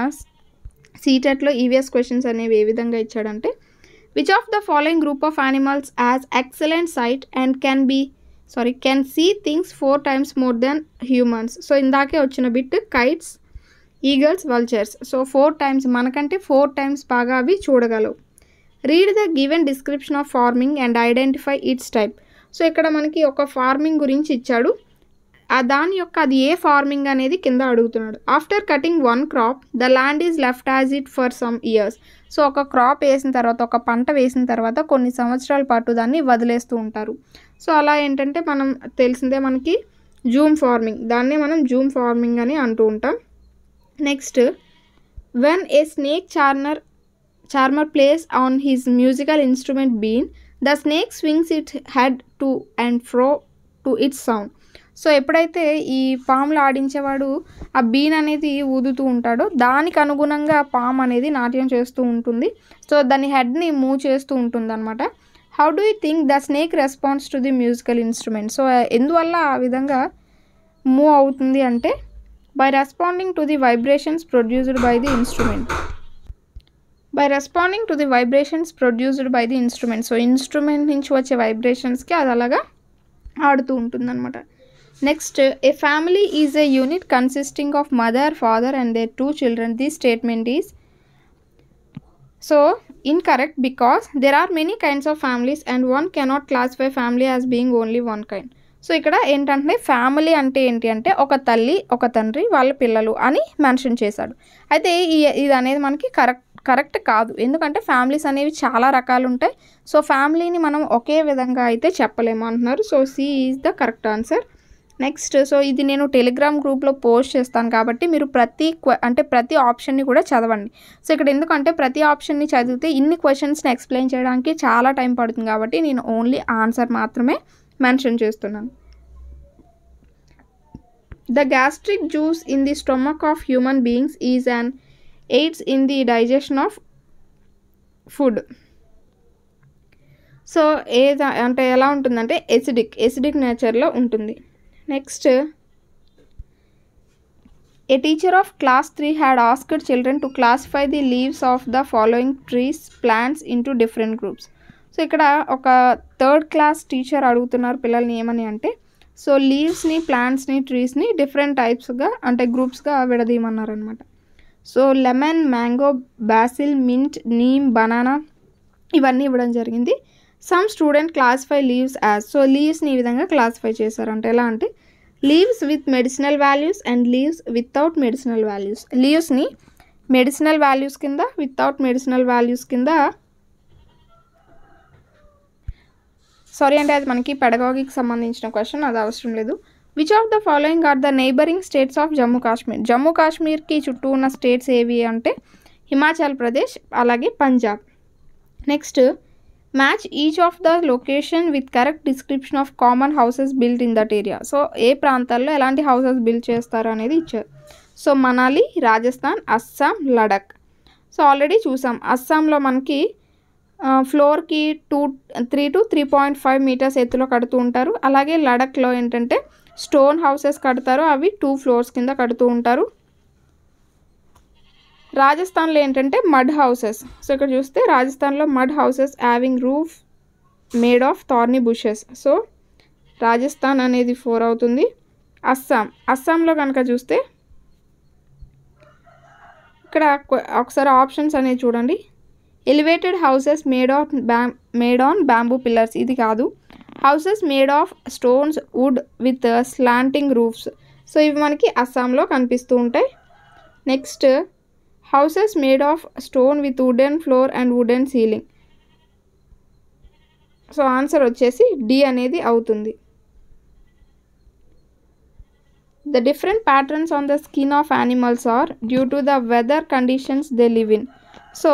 సీటెట్లో ఈవీఎస్ క్వశ్చన్స్ అనేవి ఏ విధంగా ఇచ్చాడంటే which of the following group of animals has excellent sight and can be sorry can see things four times more than humans so ఇందాకే వచ్చిన బిట్ kites eagles vultures so four times మనకంటే four times బాగా అవి చూడగలవు read the given description of farming and identify its type so ఇక్కడ మనకి ఒక ఫార్మింగ్ గురించి ఇచ్చాడు దాని యొక్క అది ఏ ఫార్మింగ్ అనేది కింద అడుగుతున్నాడు after cutting one crop the land is left as it for some years so ఒక క్రాప్ వేసిన తర్వాత ఒక పంట వేసిన తర్వాత కొన్ని సంవత్సరాల పాటు దాన్ని వదిలేస్తూ ఉంటారు సో అలా ఏంటంటే మనం తెలిసిందే మనకి జూమ్ ఫార్మింగ్ దాన్నే మనం జూమ్ ఫార్మింగ్ అని అంటూ ఉంటాం next when a snake charmer charmer plays on his musical instrument been the snake swings it head to and fro to its sound so ఎప్పుడైతే ఈ పాములు ఆడించేవాడు ఆ బీన్ అనేది ఊదుతూ ఉంటాడో దానికి అనుగుణంగా పాము అనేది నాట్యం చేస్తూ ఉంటుంది సో దాని హెడ్ని మూవ్ చేస్తూ ఉంటుంది అనమాట how do you think the snake response to the musical instrument so ఎందువల్ల ఆ విధంగా మూవ్ అవుతుంది అంటే by responding to the vibrations produced by the instrument by responding to the vibrations produced by the instrument so instrument నుంచి వచ్చే వైబ్రేషన్స్కి అది అలాగా ఆడుతూ ఉంటుందన్నమాట next a family is a unit consisting of mother father and they two children the statement is so incorrect because there are many kinds of families and one cannot classify family as being only one kind so ఇక్కడ ఏంటంటే family అంటే ఏంటి అంటే ఒక తల్లి ఒక తండ్రి వాళ్ళ పిల్లలు అని మెన్షన్ చేశాడు అయితే ఈ ఇది అనేది మనకి కరెక్ట్ కరెక్ట్ కాదు ఎందుకంటే ఫ్యామిలీస్ అనేవి చాలా రకాలు ఉంటాయి సో ఫ్యామిలీని మనం ఒకే విధంగా అయితే చెప్పలేము అంటున్నారు so C is the correct answer next so ఇది నేను టెలిగ్రామ్ గ్రూప్లో పోస్ట్ చేస్తాను కాబట్టి మీరు ప్రతి అంటే ప్రతి ఆప్షన్ని కూడా చదవండి సో ఇక్కడ ఎందుకంటే ప్రతి ఆప్షన్ని చదివితే ఇన్ని క్వశ్చన్స్ని ఎక్స్ప్లెయిన్ చేయడానికి చాలా టైం పడుతుంది కాబట్టి నేను ఓన్లీ ఆన్సర్ మాత్రమే మెన్షన్ చేస్తున్నాను the gastric juice in the stomach of human beings is and aids in the digestion of food so ఏద అంటే ఎలా ఉంటుందంటే ఎసిడిక్ ఎసిడిక్ నేచర్లో ఉంటుంది next teacher of class three had had children to classify the leaves of the following trees plants into different groups so ఇక్కడ ఒక third class teacher అడుగుతున్నారు పిల్లల్ని ఏమని అంటే సో లీవ్స్ని ప్లాంట్స్ని ట్రీస్ని డిఫరెంట్ టైప్స్గా అంటే గ్రూప్స్గా విడదీయమన్నారనమాట so lemon mango basil mint neem banana ఇవన్నీ ఇవ్వడం జరిగింది some student classify leaves as so లీవ్స్ని ఈ విధంగా క్లాసిఫై చేశారంటే ఎలా అంటే leaves with medicinal values and leaves without medicinal values లీవ్స్ని మెడిసినల్ వాల్యూస్ కింద వితౌట్ మెడిసినల్ వాల్యూస్ కింద సారీ అంటే అది మనకి పెడగాగికి సంబంధించిన క్వశ్చన్ అది అవసరం లేదు which of the following are the neighbouring states of Jammu Kashmir Jammu కాశ్మీర్కి చుట్టూ ఉన్న స్టేట్స్ ఏవి అంటే హిమాచల్ ప్రదేశ్ అలాగే Punjab next match each of the location with correct description of common houses build in that area so ఏ ప్రాంతాల్లో ఎలాంటి హౌసెస్ బిల్డ్ చేస్తారు అనేది ఇచ్చారు so Manali Rajasthan Assam Ladakh so already చూసాం అస్సాంలో మనకి ఫ్లోర్కి two three to three point five metres ఎత్తులో కడుతూ ఉంటారు అలాగే లడక్లో ఏంటంటే స్టోన్ హౌసెస్ కడతారు అవి టూ ఫ్లోర్స్ కింద కడుతూ ఉంటారు రాజస్థాన్లో ఏంటంటే మడ్ హౌసెస్ సో ఇక్కడ చూస్తే రాజస్థాన్లో mud houses having roof made of thorny bushes so Rajasthan అనేది ఫోర్ అవుతుంది అస్సాం అస్సాంలో కనుక చూస్తే ఇక్కడ ఒకసారి ఆప్షన్స్ అనేవి చూడండి ఎలివేటెడ్ హౌసెస్ మేడ్ ఆఫ్ బ్యా మేడ్ ఆన్ బ్యాంబూ పిల్లర్స్ ఇది కాదు houses made of stones wood with slanting roofs so ఇవి మనకి అస్సాంలో కనిపిస్తూ ఉంటాయి next houses made of stone with wooden floor and wooden ceiling so answer వచ్చేసి డి అనేది అవుతుంది the different patterns on the skin of animals are due to the weather conditions they live in so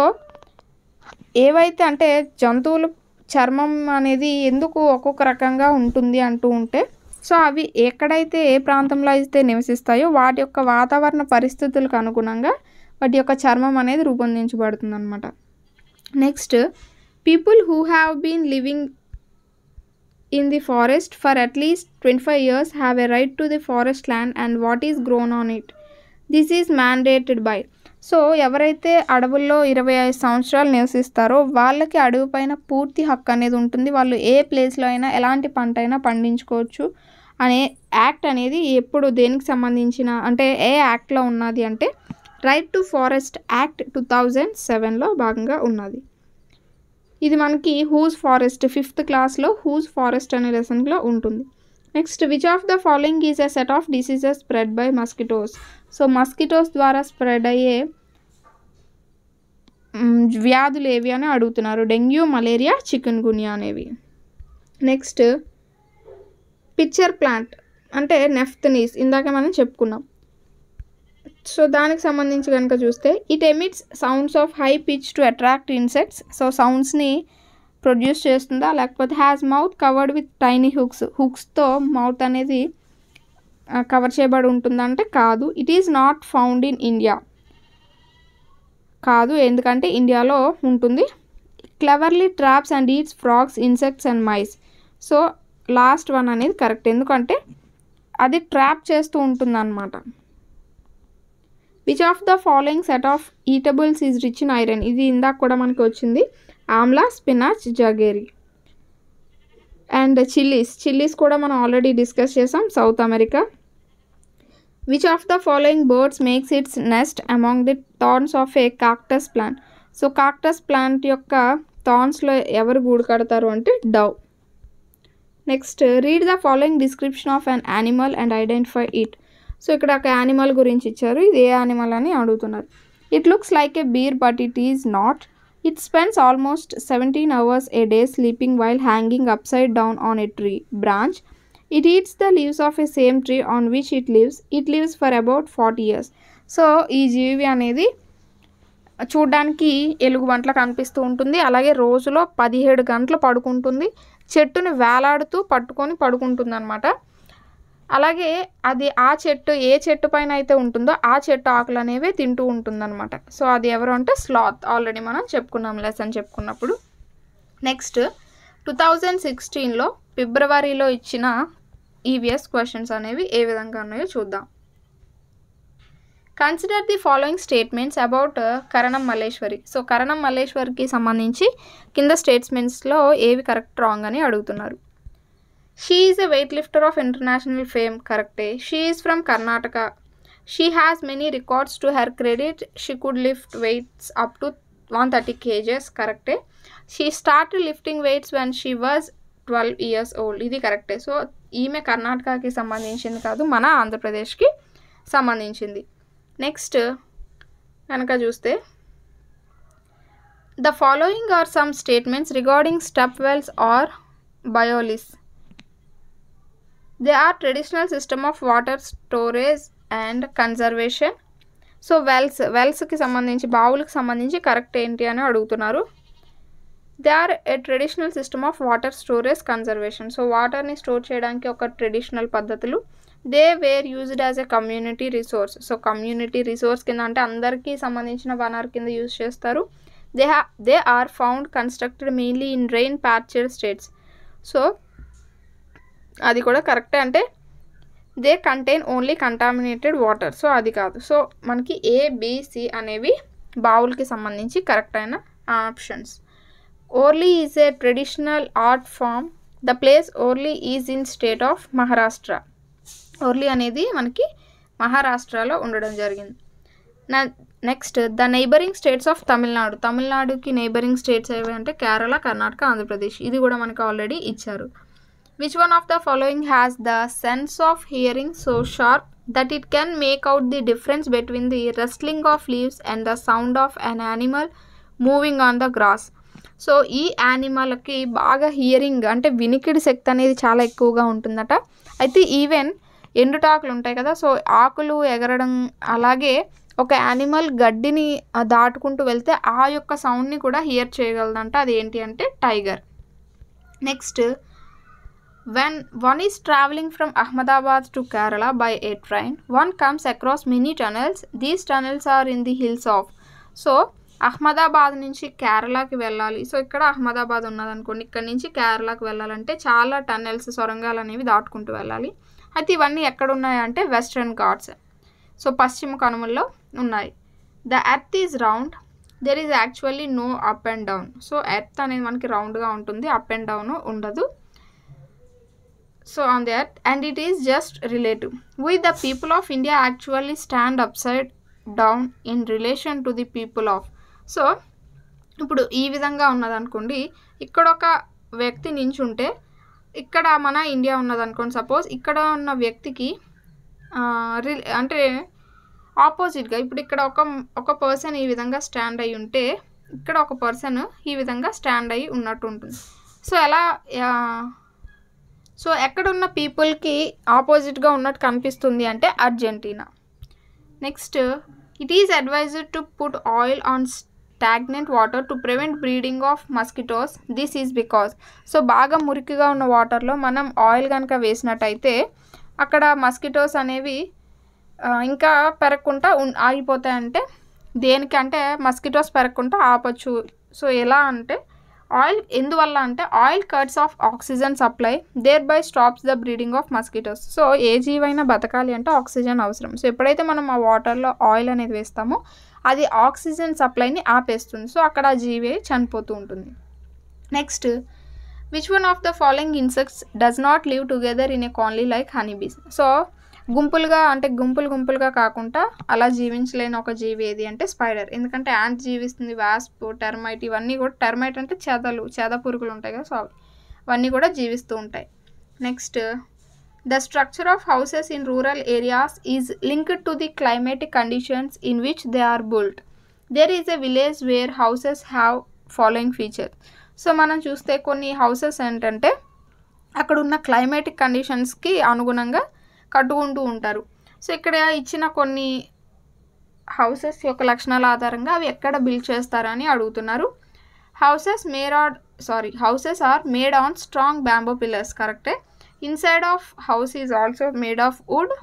ఏవైతే అంటే జంతువులు చర్మం అనేది ఎందుకు ఒక్కొక్క రకంగా ఉంటుంది అంటూ ఉంటే సో అవి ఎక్కడైతే ఏ ప్రాంతంలో అయితే నివసిస్తాయో వాటి యొక్క వాతావరణ పరిస్థితులకు అనుగుణంగా వాటి యొక్క చర్మం అనేది రూపొందించబడుతుంది అనమాట next people who have been living in the forest for at least twenty five years have a right to the forest land and what is grown on it this is mandated by so ఎవరైతే అడవుల్లో ఇరవై ఐదు సంవత్సరాలు నివసిస్తారో వాళ్ళకి అడవి పైన పూర్తి హక్కు అనేది ఉంటుంది వాళ్ళు ఏ ప్లేస్లో అయినా ఎలాంటి పంట అయినా పండించుకోవచ్చు అనే యాక్ట్ అనేది ఎప్పుడు దేనికి సంబంధించిన అంటే ఏ యాక్ట్లో ఉన్నది అంటే right to forest act two thousand సెవెన్లో భాగంగా ఉన్నది ఇది మనకి హూజ్ ఫారెస్ట్ ఫిఫ్త్ క్లాస్లో హూజ్ ఫారెస్ట్ అనే లెసన్లో ఉంటుంది next which of the following is a set of diseases spread by mosquitoes so mosquitoes ద్వారా స్ప్రెడ్ అయ్యే వ్యాధులు ఏవి అని అడుగుతున్నారు డెంగ్యూ మలేరియా చికెన్ గునియా అనేవి నెక్స్ట్ పిక్చర్ ప్లాంట్ అంటే నెఫ్తనీస్ ఇందాక మనం చెప్పుకున్నాం సో దానికి సంబంధించి కనుక చూస్తే it emits sounds of high pitch to attract insects so సౌండ్స్ని ప్రొడ్యూస్ చేస్తుందా లేకపోతే has mouth covered with tiny hooks హుక్స్తో మౌత్ అనేది కవర్ చేయబడి ఉంటుందంటే కాదు it is not found in India కాదు ఎందుకంటే ఇండియాలో ఉంటుంది cleverly traps and eats frogs insects and mice so last one అనేది కరెక్ట్ ఎందుకంటే అది ట్రాప్ చేస్తూ ఉంటుందన్నమాట which of the following set of eatables is rich in iron ఇది ఇందాక కూడా మనకి వచ్చింది amla spinach jaggery and chillies chillies కూడా మనం ఆల్రెడీ డిస్కస్ చేసాం south America which of the following birds makes its nest among the thorns of a cactus plant so cactus plant యొక్క థార్న్స్లో ఎవరు గూడు కడతారు అంటే dove next read the following description of an animal and identify it so ఇక్కడ ఒక animal గురించి ఇచ్చారు ఇది ఏ యానిమల్ అని అడుగుతున్నారు it looks like a bear but it is not it spends almost seventeen hours a day sleeping while hanging upside down on a tree branch it eats the leaves of a same tree on which it lives it lives for about forty years so ఈ జీవి అనేది చూడ్డానికి ఎలుగు వంటల కనిపిస్తూ ఉంటుంది అలాగే రోజులో పదిహేడు గంటలు పడుకుంటుంది చెట్టుని వేలాడుతూ పట్టుకొని పడుకుంటుంది అనమాట అలాగే అది ఆ చెట్టు ఏ చెట్టు పైన అయితే ఉంటుందో ఆ చెట్టు ఆకులు అనేవి తింటూ ఉంటుందన్నమాట సో అది ఎవరు అంటే స్లాత్ ఆల్రెడీ మనం చెప్పుకున్నాం లెసన్ చెప్పుకున్నప్పుడు నెక్స్ట్ టూ థౌజండ్ సిక్స్టీన్లో ఫిబ్రవరిలో ఇచ్చిన ఈవిఎస్ e క్వశ్చన్స్ అనేవి ఏ విధంగా ఉన్నాయో చూద్దాం consider the following statements about Karnam Malleswari so Karnam మల్లేశ్వరికి సంబంధించి కింద స్టేట్మెంట్స్లో ఏవి కరెక్ట్ రాంగ్ అని అడుగుతున్నారు she is a weight lifter of international fame కరెక్టే she is from Karnataka she has many records to her credit she could lift weights up to one thirty kgs కరెక్టే she start lifting weights when she was twelve years old ఇది కరెక్టే so ఈమె కర్ణాటకకి సంబంధించింది కాదు మన ఆంధ్రప్రదేశ్కి సంబంధించింది నెక్స్ట్ కనుక చూస్తే the following are some statements regarding step wells are baolis they are traditional system of water storage and conservation so wells వెల్స్కి సంబంధించి బావులకు సంబంధించి కరెక్ట్ ఏంటి అని అడుగుతున్నారు they are a traditional system of water storage conservation so వాటర్ని store చేయడానికి ఒక ట్రెడిషనల్ పద్ధతులు they were used as a community resource so community resource కింద అంటే అందరికీ సంబంధించిన వనర్ కింద యూజ్ చేస్తారు they they are found constructed mainly in rain parched states so అది కూడా కరెక్టే అంటే they contain only contaminated water so అది కాదు సో మనకి ఏబిసి అనేవి బావులకి సంబంధించి కరెక్ట్ అయిన options Warli is a traditional art form the place Warli is in state of Maharashtra Warli అనేది మనకి మహారాష్ట్రలో ఉండడం జరిగింది next the neighbouring states of Tamil Nadu తమిళనాడుకి నైబరింగ్ స్టేట్స్ ఏవి అంటే కేరళ కర్ణాటక ఆంధ్రప్రదేశ్ ఇది కూడా మనకు ఆల్రెడీ ఇచ్చారు Which one of the following has the sense of hearing so sharp that it can make out the difference between the rustling of leaves and the sound of an animal moving on the grass? So ఈ యానిమల్కి బాగా hearing అంటే వినికిడి శక్తి అనేది చాలా ఎక్కువగా ఉంటుందట అయితే ఈవెన్ ఎండుటాకులు ఉంటాయి కదా సో ఆకులు ఎగరడం అలాగే ఒక యానిమల్ గడ్డిని దాటుకుంటూ వెళ్తే ఆ యొక్క సౌండ్ని కూడా హియర్ చేయగలదంట అది ఏంటి అంటే tiger next When one is traveling from Ahmedabad to Kerala by a train, one comes across many tunnels. These tunnels are in the hills of. So Ahmedabad నుంచి కేరళకి వెళ్ళాలి సో ఇక్కడ అహ్మదాబాద్ ఉన్నదనుకోండి ఇక్కడ నుంచి కేరళకి వెళ్ళాలంటే చాలా టన్నెల్స్ సొరంగాలు అనేవి దాటుకుంటూ వెళ్ళాలి అయితే ఇవన్నీ ఎక్కడున్నాయంటే వెస్ట్రన్ ఘాట్స్ సో పశ్చిమ కనుమల్లో ఉన్నాయి the earth is round there is actually no up and down so earth అనేది మనకి రౌండ్గా ఉంటుంది అప్ అండ్ డౌన్ ఉండదు so on that and it is just relative the the people of india actually stand upside down in relation to the people of so ఇప్పుడు ఈ విధంగా ఉన్నదనుకోండి ఇక్కడ ఒక వ్యక్తి నించుంటే ఇక్కడ మన ఇండియా ఉన్నదనుకోండి సపోజ్ ఇక్కడ ఉన్న వ్యక్తికి అంటే ఆపోజిట్గా ఇప్పుడు ఇక్కడ ఒక ఒక పర్సన్ ఈ విధంగా స్టాండ్ అయి ఉంటే ఇక్కడ ఒక పర్సన్ ఈ విధంగా స్టాండ్ అయి ఉన్నట్టు ఉంటుంది సో ఎలా సో ఎక్కడున్న పీపుల్కి ఆపోజిట్గా ఉన్నట్టు కనిపిస్తుంది అంటే Argentina next it is advised to put oil on stagnant water to prevent breeding of mosquitoes this is because so బాగా మురికిగా ఉన్న వాటర్లో మనం ఆయిల్ కనుక వేసినట్టయితే అక్కడ మస్కిటోస్ అనేవి ఇంకా పెరగకుండా ఆగిపోతాయంటే దేనికంటే మస్కిటోస్ పెరగకుండా ఆపచ్చు సో ఎలా అంటే ఆయిల్ ఎందువల్ల అంటే oil cuts off oxygen supply thereby stops the breeding of mosquitoes so ఏ జీవైనా బతకాలి అంటే ఆక్సిజన్ అవసరం సో ఎప్పుడైతే మనం ఆ వాటర్లో ఆయిల్ అనేది వేస్తామో అది ఆక్సిజన్ సప్లైని ఆపేస్తుంది సో అక్కడ ఆ జీవి చనిపోతూ ఉంటుంది next which one of the following insects does not live together in a colony like honey bees so గుంపులుగా అంటే గుంపులు గుంపులుగా కాకుండా అలా జీవించలేని ఒక జీవి ఏది అంటే స్పైడర్ ఎందుకంటే యాంట్ జీవిస్తుంది వాస్ప్ టెర్మైట్ ఇవన్నీ కూడా టెర్మైట్ అంటే చెదలు చేద పురుగులు ఉంటాయి కదా సో అవన్నీ కూడా జీవిస్తూ ఉంటాయి next the structure of houses in rural areas is linked to the climatic conditions in which they are built there is a village where houses have following feature so మనం చూస్తే కొన్ని హౌసెస్ ఏంటంటే అక్కడ ఉన్న క్లైమేటిక్ కండిషన్స్కి అనుగుణంగా కట్టుకుంటూ ఉంటారు so ఇక్కడ ఇచ్చిన కొన్ని హౌసెస్ యొక్క లక్షణాల ఆధారంగా అవి ఎక్కడ బిల్డ్ చేస్తారని అడుగుతున్నారు houses on sorry houses are made on strong bamboo pillars కరెక్టే inside of house is also made of wood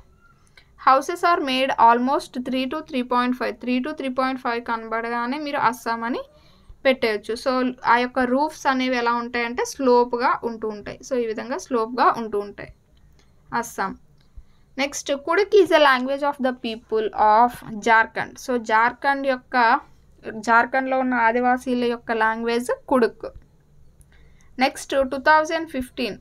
houses are made almost three to three point five three to three point five కనబడగానే మీరు అస్సాం అని పెట్టేయచ్చు so ఆ యొక్క roofs అనేవి ఎలా ఉంటాయంటే స్లోప్గా ఉంటూ ఉంటాయి సో ఈ విధంగా స్లోప్గా ఉంటూ ఉంటాయి Assam next Kurukh is the language of the people of Jharkhand so Jharkhand యొక్క జార్ఖండ్లో ఉన్న ఆదివాసీల యొక్క language Kurukh next two thousand fifteen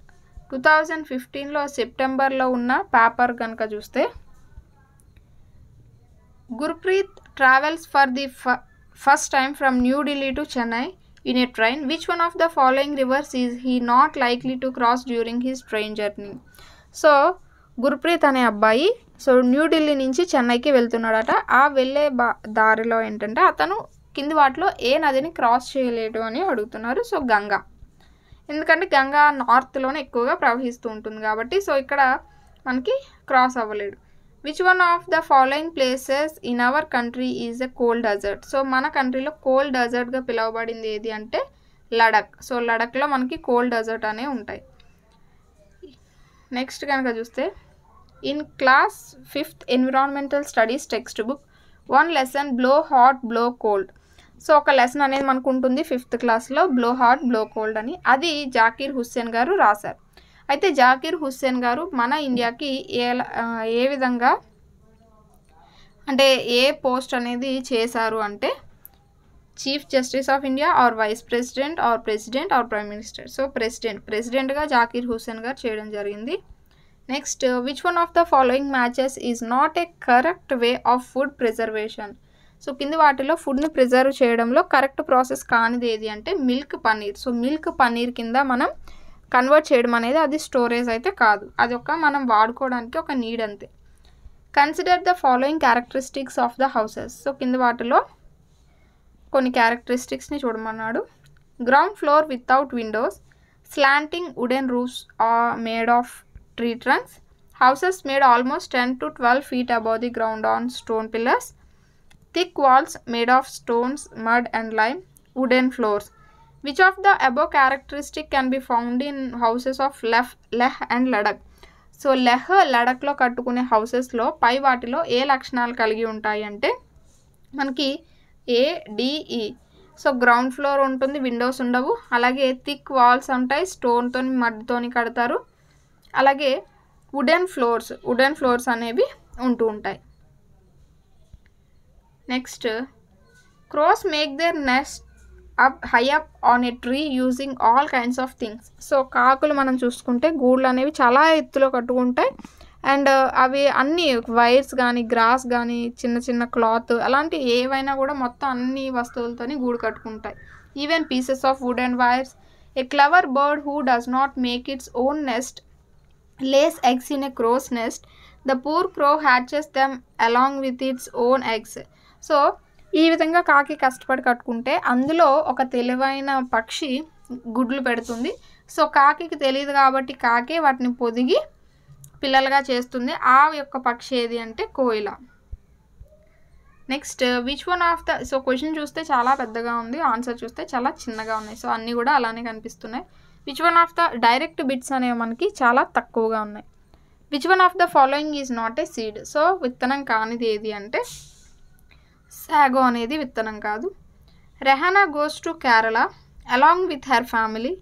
two thousand ఫిఫ్టీన్లో సెప్టెంబర్లో ఉన్న పేపర్ కనుక చూస్తే Gurpreet travels for the first time from New Delhi to Chennai in a train which one of the following rivers is he not likely to cross during his train journey so Gurpreet అనే అబ్బాయి so New Delhi నుంచి చెన్నైకి వెళ్తున్నాడట ఆ వెళ్ళే దారిలో ఏంటంటే అతను కింది వాటిలో ఏ నదిని క్రాస్ చేయలేడు అని అడుగుతున్నారు సో గంగా ఎందుకంటే గంగా నార్త్లోనే ఎక్కువగా ప్రవహిస్తూ ఉంటుంది కాబట్టి సో ఇక్కడ మనకి క్రాస్ అవ్వలేడు which one of the following places in our country is a cold desert so మన కంట్రీలో కోల్డ్ డజర్ట్గా పిలువబడింది ఏది అంటే లడక్ సో లడక్లో మనకి కోల్డ్ డెజర్ట్ అనే ఉంటాయి నెక్స్ట్ కనుక చూస్తే in class fifth environmental studies text book one lesson blow hot blow cold so ఒక లెసన్ అనేది మనకు ఉంటుంది ఫిఫ్త్ క్లాస్లో బ్లో హాట్ బ్లో కోల్డ్ అని అది జాకీర్ హుస్సేన్ గారు రాశారు అయితే జాకీర్ హుస్సేన్ గారు మన ఇండియాకి ఏ ఏ విధంగా అంటే ఏ పోస్ట్ అనేది చేశారు అంటే chief justice of India or vice president or president or prime minister so president ప్రెసిడెంట్గా జాకీర్ హుస్సేన్ గారు చేయడం జరిగింది next which one of the following matches is not a correct way of food preservation so కింది వాటిలో ఫుడ్ని ప్రిజర్వ్ చేయడంలో correct process కానిది ఏది అంటే milk paneer so milk paneer కింద మనం కన్వర్ట్ చేయడం అనేది అది స్టోరేజ్ అయితే కాదు అది ఒక మనం వాడుకోవడానికి ఒక నీడ్ అంతే consider the following characteristics of the houses so కింది వాటిలో కొన్ని క్యారెక్టరిస్టిక్స్ని చూడమన్నాడు ground floor without windows slanting wooden roofs are made of tree trunks. Houses made almost 10 to 12 feet above the ground on stone pillars. Thick walls made of stones, mud and lime. Wooden floors. Which of the above characteristic can be found in houses of Leh, Leh and Ladakh? సో లెహ్ లడక్లో కట్టుకునే హౌసెస్లో పై వాటిలో ఏ లక్షణాలు కలిగి ఉంటాయి అంటే మనకి ఏడిఈ సో గ్రౌండ్ ఫ్లోర్ ఉంటుంది విండోస్ ఉండవు అలాగే థిక్ వాల్స్ ఉంటాయి స్టోన్తో మడ్డితోని కడతారు అలాగే వుడెన్ ఫ్లోర్స్ వుడెన్ ఫ్లోర్స్ అనేవి ఉంటూ ఉంటాయి next crows make their nest up high up on a tree using all kinds of things so కాకులు మనం చూసుకుంటే గూళ్ళు అనేవి చాలా ఎత్తులో కట్టుకుంటాయి అండ్ uh, అవి అన్ని వైర్స్ కానీ గ్రాస్ కానీ చిన్న చిన్న క్లాత్ అలాంటి ఏవైనా కూడా మొత్తం అన్ని వస్తువులతోని గూడు కట్టుకుంటాయి even pieces of wood and wires a clever bird who does not make its own nest lays eggs in a crow's nest. The poor crow hatches them along with its own eggs. So ఈ విధంగా కాకి కష్టపడి కట్టుకుంటే అందులో ఒక తెలివైన పక్షి గుడ్లు పెడుతుంది సో కాకి తెలియదు కాబట్టి కాకి వాటిని పొదిగి పిల్లలుగా చేస్తుంది ఆ యొక్క పక్షి ఏది అంటే కోయిల next which one of the so question చూస్తే చాలా పెద్దగా ఉంది ఆన్సర్ చూస్తే చాలా చిన్నగా ఉన్నాయి సో అన్నీ కూడా అలానే కనిపిస్తున్నాయి which one of the direct bits అనేవి మనకి చాలా తక్కువగా ఉన్నాయి which one of the following is not a seed so విత్తనం కానిది ఏది అంటే సాగో అనేది విత్తనం కాదు Rehana goes to Kerala along with her family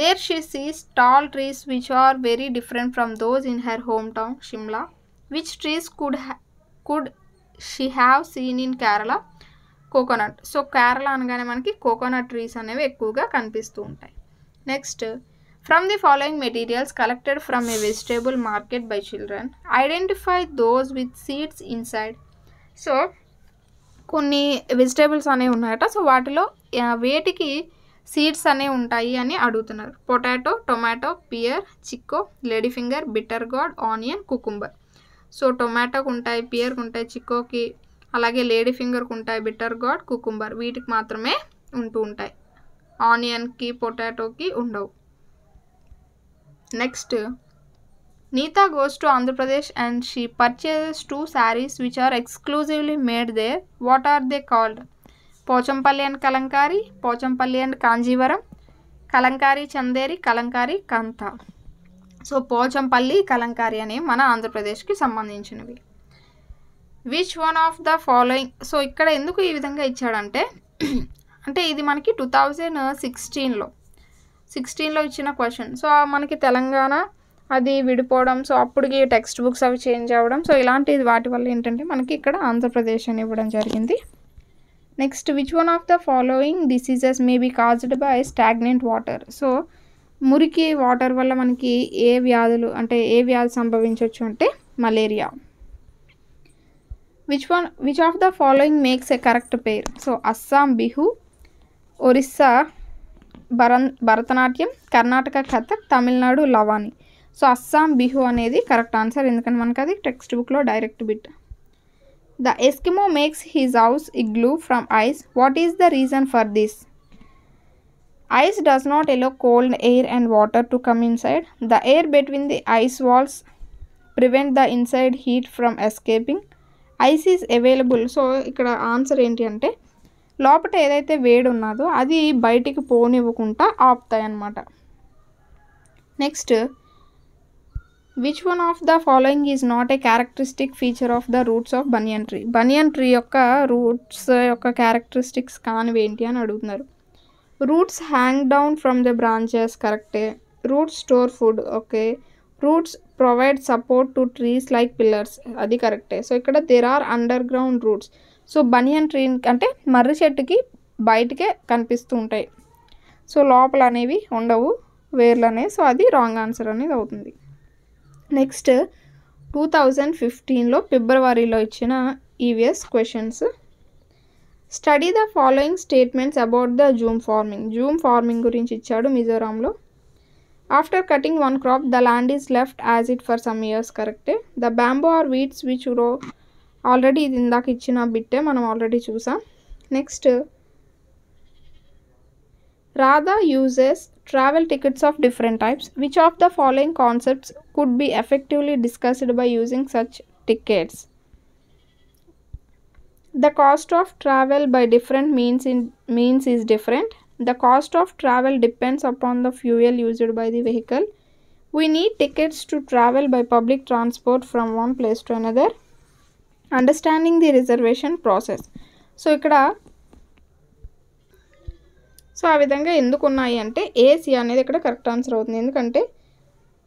there she sees tall trees which are very different from those in her home town Shimla which trees could could she have seen in Kerala coconut so Kerala అనగానే మనకి coconut trees అనేవి ఎక్కువగా కనిపిస్తూ ఉంటాయి next from the following materials collected from a vegetable market by children identify those with seeds inside so కొన్ని vegetables అనేవి ఉన్నాయట so వాటిలో వేటికి సీడ్స్ అనేవి ఉంటాయి అని అడుగుతున్నారు potato tomato pear chikoo lady finger bitter gourd onion cucumber so టొమాటోకి ఉంటాయి పియర్కి ఉంటాయి చిక్కోకి అలాగే లేడీ ఫింగర్కి ఉంటాయి బిటర్ గాడ్ కుకుంబర్ వీటికి మాత్రమే ఉంటూ ఉంటాయి ఆనియన్కి పొటాటోకి ఉండవు next Neeta goes to Andhra Pradesh and she purchases two saris which are exclusively made they what are they called Pochampalli and Kalamkari Pochampalli and Kanjeevaram Kalamkari Chanderi Kalamkari Kantha so Pochampalli Kalamkari అనే మన ఆంధ్రప్రదేశ్కి సంబంధించినవి which one of the following so ఇక్కడ ఎందుకు ఈ విధంగా ఇచ్చాడంటే అంటే ఇది మనకి టూ థౌజండ్ సిక్స్టీన్లో సిక్స్టీన్లో ఇచ్చిన క్వశ్చన్ సో మనకి తెలంగాణ అది విడిపోవడం సో అప్పటికి టెక్స్ట్ బుక్స్ అవి చేంజ్ అవ్వడం సో ఇలాంటి వాటి వల్ల ఏంటంటే మనకి ఇక్కడ ఆంధ్రప్రదేశ్ అని ఇవ్వడం జరిగింది next which one of the following diseases may be caused by stagnant water so మురికి వాటర్ వల్ల మనకి ఏ వ్యాధులు అంటే ఏ వ్యాధి సంభవించవచ్చు అంటే malaria which one which of the following makes a correct pair so Assam Bihu Orissa భర భరతనాట్యం కర్ణాటక కథక్ తమిళనాడు లవాణి సో అస్సాం బిహు అనేది కరెక్ట్ ఆన్సర్ ఎందుకంటే మనకు అది టెక్స్ట్ బుక్లో direct bit the Eskimo makes his house igloo from ice what is the reason for this ice does not allow cold air and water to come inside the air between the ice walls prevent the inside heat from escaping ice is available so ఇక్కడ answer ఏంటి అంటే లోపల ఏదైతే వేడి ఉన్నదో అది బయటికి పోనివ్వకుండా ఆపుతాయి అన్నమాట next which one of the following is not a characteristic feature of the roots of banyan tree banyan tree యొక్క రూట్స్ యొక్క క్యారెక్టరిస్టిక్స్ కానివి ఏంటి అని అడుగుతున్నారు roots hang down from the branches కరెక్టే roots store food okay roots provide support to trees like pillars అది కరెక్టే so ఇక్కడ there are underground roots so banyan tree అంటే మర్రి చెట్టుకి బయటకే కనిపిస్తూ ఉంటాయి సో లోపల అనేవి ఉండవు వేర్లు అనేవి సో అది రాంగ్ ఆన్సర్ అనేది అవుతుంది నెక్స్ట్ టూ థౌజండ్ ఫిఫ్టీన్లో ఫిబ్రవరిలో ఇచ్చిన EVS questions study the following statements about the jhum farming jhum farming గురించి ఇచ్చాడు మిజోరాంలో after cutting one crop the land is left as it for some years కరెక్టే the bamboo or weeds which grow already ఇది ఇందాక ఇచ్చిన బిట్టే మనం ఆల్రెడీ చూసాం next Radha uses travel tickets of different types which of the following concepts could be effectively discussed by using such tickets the cost of travel by different means in means is different the cost of travel depends upon the fuel used by the vehicle we need tickets to travel by public transport from one place to another understanding the reservation process so ఇక్కడ so ఆ విధంగా ఎందుకు ఉన్నాయి అంటే AC అనేది ఇక్కడ correct answer అవుతుంది ఎందుకంటే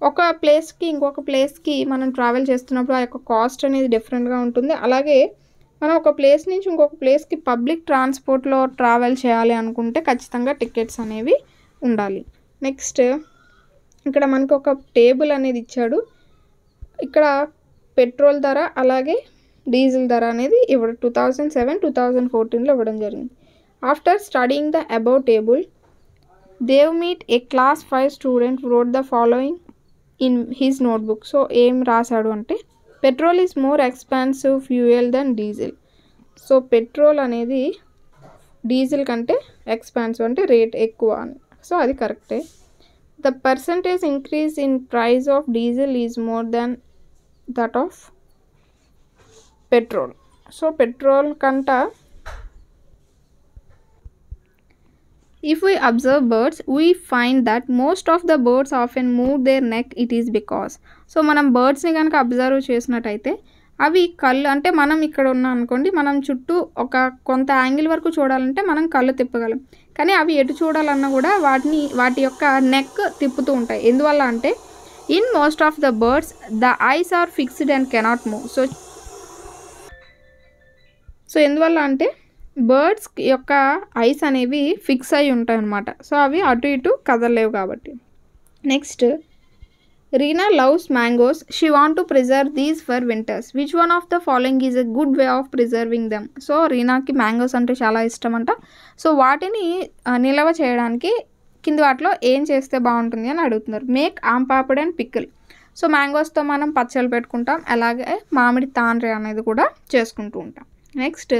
ఒక ప్లేస్కి ఇంకొక ప్లేస్కి మనం ట్రావెల్ చేస్తున్నప్పుడు ఆ యొక్క కాస్ట్ అనేది డిఫరెంట్గా ఉంటుంది అలాగే మనం ఒక ప్లేస్ నుంచి ఇంకొక ప్లేస్కి పబ్లిక్ ట్రాన్స్పోర్ట్లో ట్రావెల్ చేయాలి అనుకుంటే ఖచ్చితంగా టికెట్స్ అనేవి ఉండాలి నెక్స్ట్ ఇక్కడ మనకు ఒక టేబుల్ అనేది ఇచ్చాడు ఇక్కడ పెట్రోల్ ధర అలాగే డీజిల్ ధర అనేది ఇవ్వడం two thousand seven two thousand ఫోర్టీన్లో ఇవ్వడం జరిగింది after studying the above table Dev meet a class five student wrote the following in his notebook so ఏం రాశాడు అంటే petrol is more expensive fuel than diesel so petrol అనేది diesel కంటే expensive అంటే rate ఎక్కువ అని సో అది కరెక్టే the percentage increase in price of diesel is more than that of petrol so petrol కంట if we observe birds we find that most of the birds of and move their neck it is because so మనం బర్డ్స్ని కనుక observe చేసినట్టయితే అవి కళ్ళు అంటే మనం ఇక్కడ ఉన్నాం అనుకోండి మనం చుట్టూ ఒక కొంత యాంగిల్ వరకు చూడాలంటే మనం కళ్ళు తిప్పగలం కానీ అవి ఎటు చూడాలన్నా కూడా వాటిని వాటి యొక్క నెక్ తిప్పుతూ ఉంటాయి ఎందువల్ల అంటే in most of the birds the eyes are fixed and cannot move so so ఎందువల్ల అంటే బర్డ్స్ యొక్క ఐస్ అనేవి ఫిక్స్ అయి ఉంటాయి అన్నమాట సో అవి అటు ఇటు కదలలేవు కాబట్టి next Reena loves mangoes she want to preserve these for winters which one of the following is a good way of preserving them so రీనాకి మ్యాంగోస్ అంటే చాలా ఇష్టం అంట సో వాటిని నిల్వ చేయడానికి కింది వాటిలో ఏం చేస్తే బాగుంటుంది అని అడుగుతున్నారు make aam papad and pickle so మ్యాంగోస్తో మనం పచ్చళ్ళు పెట్టుకుంటాం అలాగే మామిడి తాండ్రి అనేది కూడా చేసుకుంటూ ఉంటాం next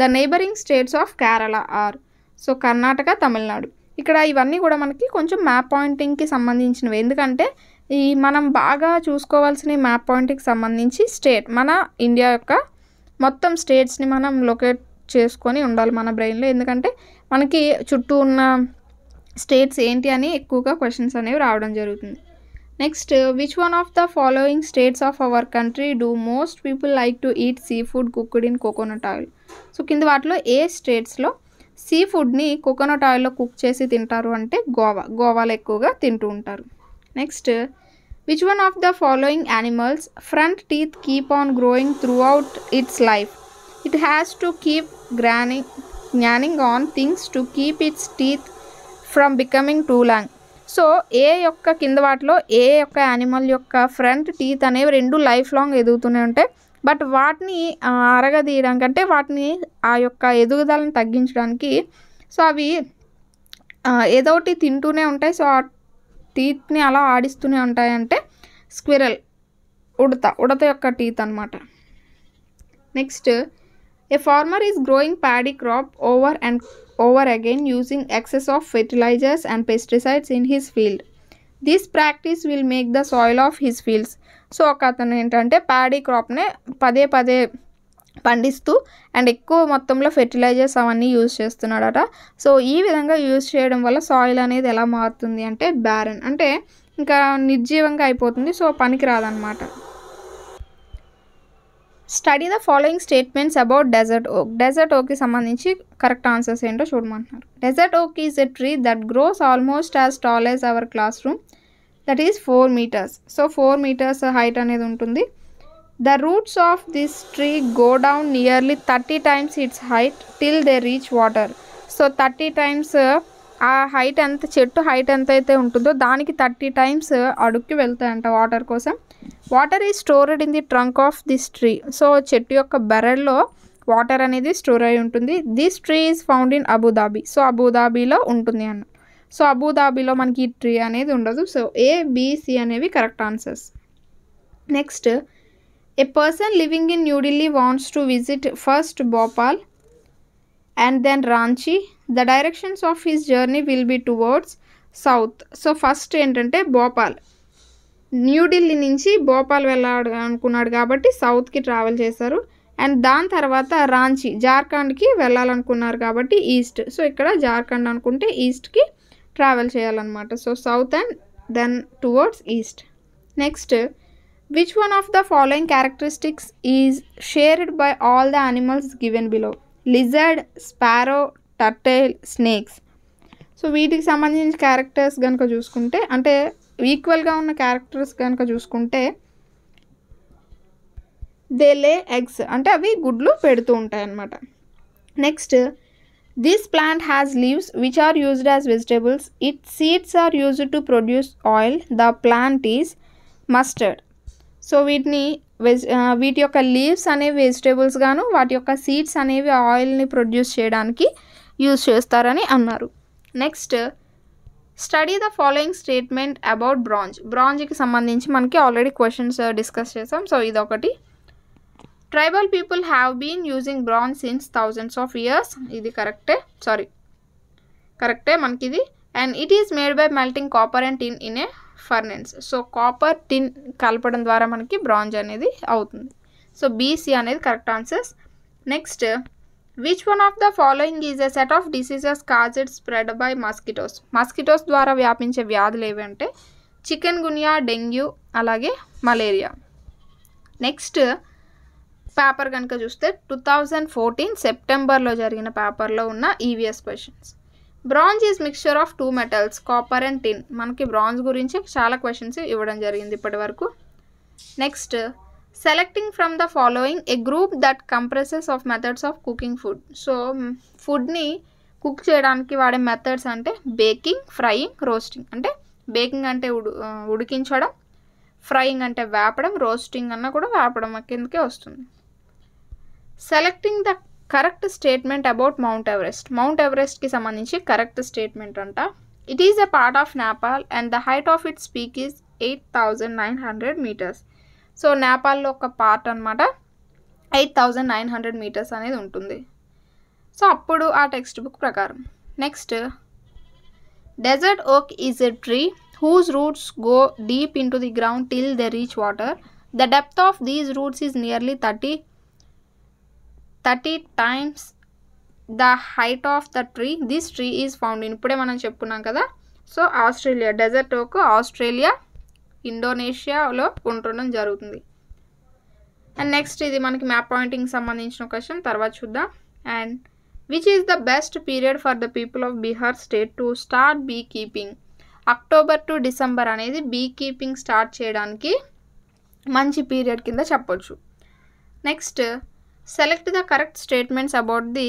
the neighbouring states of Kerala are so Karnataka Tamil Nadu ఇక్కడ ఇవన్నీ కూడా మనకి కొంచెం మ్యాప్ పాయింటింగ్కి సంబంధించినవి ఎందుకంటే ఈ మనం బాగా చూసుకోవాల్సిన మ్యాప్ పాయింట్కి సంబంధించి స్టేట్ మన ఇండియా యొక్క మొత్తం స్టేట్స్ని మనం లొకేట్ చేసుకొని ఉండాలి మన బ్రెయిన్లో ఎందుకంటే మనకి చుట్టూ ఉన్న స్టేట్స్ ఏంటి అని ఎక్కువగా క్వశ్చన్స్ అనేవి రావడం జరుగుతుంది next which one of the following states of our country do most people like to eat seafood cooked in coconut oil so కింద వాటిలో ఏ స్టేట్స్లో సీ ఫుడ్ని కోకోనట్ ఆయిల్లో కుక్ చేసి తింటారు అంటే గోవా గోవాలో ఎక్కువగా తింటూ ఉంటారు next which one of the following animals front teeth keep on growing throughout its life it has to keep gnawing gnawing on things to keep its teeth from becoming too long so A యొక్క కింద వాటిలో ఏ యొక్క animal యొక్క front teeth అనేవి రెండు life long ఎదుగుతూనే ఉంటాయి but వాటిని అరగదీయడానికి అంటే వాటిని ఆ యొక్క ఎదుగుదలను తగ్గించడానికి సో అవి ఏదో ఒకటి తింటూనే ఉంటాయి సో ఆ టీత్ని అలా ఆడిస్తూనే ఉంటాయంటే స్క్విరల్ ఉడత ఉడత యొక్క టీత్ అనమాట next a farmer is growing paddy crop over and over again using excess of fertilizers and pesticides in his field. This practice will make the soil of his fields so ఒక అతను ఏంటంటే paddy క్రాప్నే పదే పదే పండిస్తూ and ఎక్కువ మొత్తంలో fertilisers అవన్నీ use చేస్తున్నాడట so ఈ విధంగా యూజ్ చేయడం వల్ల సాయిల్ అనేది ఎలా మారుతుంది అంటే బ్యారన్ అంటే ఇంకా నిర్జీవంగా అయిపోతుంది సో పనికి రాదనమాట study the following statements about desert oak desert ఓక్కి సంబంధించి కరెక్ట్ ఆన్సర్స్ ఏంటో చూడమంటున్నారు desert oak is a tree that grows almost as tall as our classroom that is four metres so four metres height అనేది ఉంటుంది the roots of this tree go down nearly thirty times its height till they reach water so thirty times ఆ height ఎంత చెట్టు height ఎంత అయితే ఉంటుందో దానికి thirty times uh, అడుక్కి వెళ్తాయంట వాటర్ కోసం water is stored in the trunk of this tree so చెట్టు యొక్క బెరల్లో వాటర్ అనేది స్టోర్ అయి ఉంటుంది this tree is found in Abu Dhabi so అబుదాబీలో ఉంటుంది అన్న సో అబుదాబీలో మనకి ఈ ట్రీ అనేది ఉండదు సో ఏ బీసీ అనేవి correct answers next a person living in New Delhi wants to visit first Bhopal and then Ranchi the directions of his journey will be towards south so first ఏంటంటే భోపాల్ న్యూఢిల్లీ నుంచి భోపాల్ వెళ్ళాడు అనుకున్నాడు కాబట్టి సౌత్కి ట్రావెల్ చేశారు అండ్ దాని తర్వాత రాంచి జార్ఖండ్కి వెళ్ళాలనుకున్నారు కాబట్టి ఈస్ట్ సో ఇక్కడ జార్ఖండ్ అనుకుంటే ఈస్ట్కి ట్రావెల్ చేయాలన్నమాట so south and then towards east next which one of the following characteristics is shared by all the animals given below lizard sparrow turtle snakes so వీటికి సంబంధించిన క్యారెక్టర్స్ కనుక చూసుకుంటే అంటే ఈక్వల్గా ఉన్న క్యారెక్టర్స్ కనుక చూసుకుంటే దే లే ఎగ్స్ అంటే అవి గుడ్లు పెడుతూ ఉంటాయి అన్నమాట next this plant has leaves which are used as vegetables its seeds are used to produce oil the plant is mustard so వీటిని వెజ్ వీటి యొక్క లీవ్స్ అనేవి వెజిటేబుల్స్ గాను వాటి యొక్క సీడ్స్ అనేవి ఆయిల్ని ప్రొడ్యూస్ చేయడానికి యూజ్ చేస్తారని అన్నారు next study the following statement about bronze బ్రాంజ్కి సంబంధించి మనకి ఆల్రెడీ క్వశ్చన్స్ డిస్కస్ చేసాం సో ఇదొకటి tribal people have been using bronze since thousands of years ఇది కరెక్టే సారీ కరెక్టే మనకి ఇది and it is made by melting copper and tin in a furnace so copper tin కలపడం ద్వారా మనకి బ్రాంజ్ అనేది అవుతుంది సో బీసీ అనేది correct answers next which one of the following is a set of diseases it spread by mosquitoes mosquitoes ద్వారా వ్యాపించే వ్యాధులు ఏవంటే చికెన్ గునియా డెంగ్యూ అలాగే మలేరియా నెక్స్ట్ పేపర్ కనుక చూస్తే టూ థౌజండ్ ఫోర్టీన్ సెప్టెంబర్లో జరిగిన పేపర్లో ఉన్న EVS questions bronze is mixture of two metals copper and tin మనకి బ్రాంజ్ గురించి చాలా క్వశ్చన్స్ ఇవ్వడం జరిగింది ఇప్పటి వరకు next selecting from the following a group that comprises of methods of cooking food so ఫుడ్ని కుక్ చేయడానికి వాడే మెథడ్స్ అంటే బేకింగ్ ఫ్రైయింగ్ రోస్టింగ్ అంటే బేకింగ్ అంటే ఉడు ఉడికించడం ఫ్రైయింగ్ అంటే వేపడం రోస్టింగ్ అన్న కూడా వేపడం కిందకే వస్తుంది selecting the correct statement about Mount Everest Mount ఎవరెస్ట్కి సంబంధించి కరెక్ట్ స్టేట్మెంట్ అంట it is a part of Nepal and the height of its peak is eight thousand nine hundred metres so నేపాల్లో ఒక పార్ట్ అనమాట eight thousand nine hundred metres అనేది ఉంటుంది so అప్పుడు ఆ టెక్స్ట్ బుక్ ప్రకారం next desert oak is a tree whose roots go deep into the ground till the reach water the depth of these roots is nearly thirty thirty times the height of the tree this tree is found in ఇప్పుడే మనం చెప్పుకున్నాం కదా so Australia desert oak Australia ఇండోనేషియాలో ఉండడం జరుగుతుంది and next ఇది మనకి map pointing సంబంధించిన క్వశ్చన్ తర్వాత చూద్దాం and which is the best period for the people of Bihar state to start beekeeping October to December అనేది బీ కీపింగ్ స్టార్ట్ చేయడానికి మంచి పీరియడ్ కింద చెప్పొచ్చు next select the correct statements about the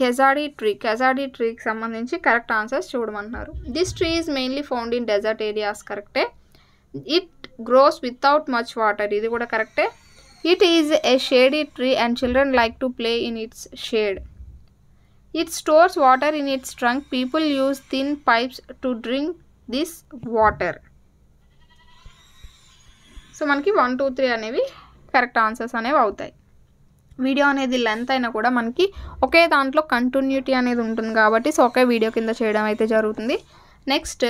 khejri tree khejri ట్రీకి సంబంధించి correct answers చూడమంటున్నారు this tree is mainly found in desert areas కరెక్టే it grows without much water ఇది కూడా కరెక్టే it is a shady tree and children like to play in its shade it stores water in its trunk people use thin pipes to drink this water so మనకి one two three అనేవి correct answers అనేవి అవుతాయి video అనేది length అయినా కూడా మనకి ఒకే దాంట్లో continuity అనేది ఉంటుంది కాబట్టి సో ఒకే వీడియో కింద చేయడం అయితే జరుగుతుంది next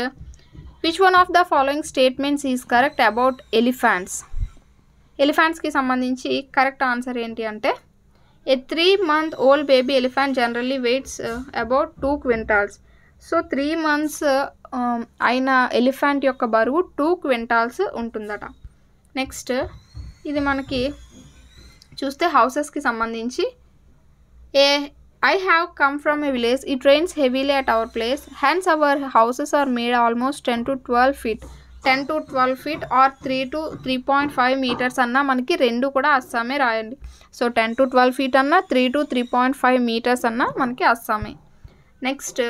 which one of the following statements is correct about elephants ఎలిఫాంట్స్కి సంబంధించి కరెక్ట్ ఆన్సర్ ఏంటి అంటే a three month old baby elephant generally weights about two quintals so three months అయిన ఎలిఫాంట్ యొక్క బరువు టూ క్వింటాల్స్ ఉంటుందట నెక్స్ట్ ఇది మనకి చూస్తే హౌసెస్కి సంబంధించి A I have come from a village it rains heavily at our place Hence our houses are made almost ten to twelve feet ten to twelve feet or three to three point five metres అన్న మనకి రెండు కూడా అస్సామే రాయండి so ten to twelve feet అన్న three to three point five metres అన్న మనకి అస్సామే next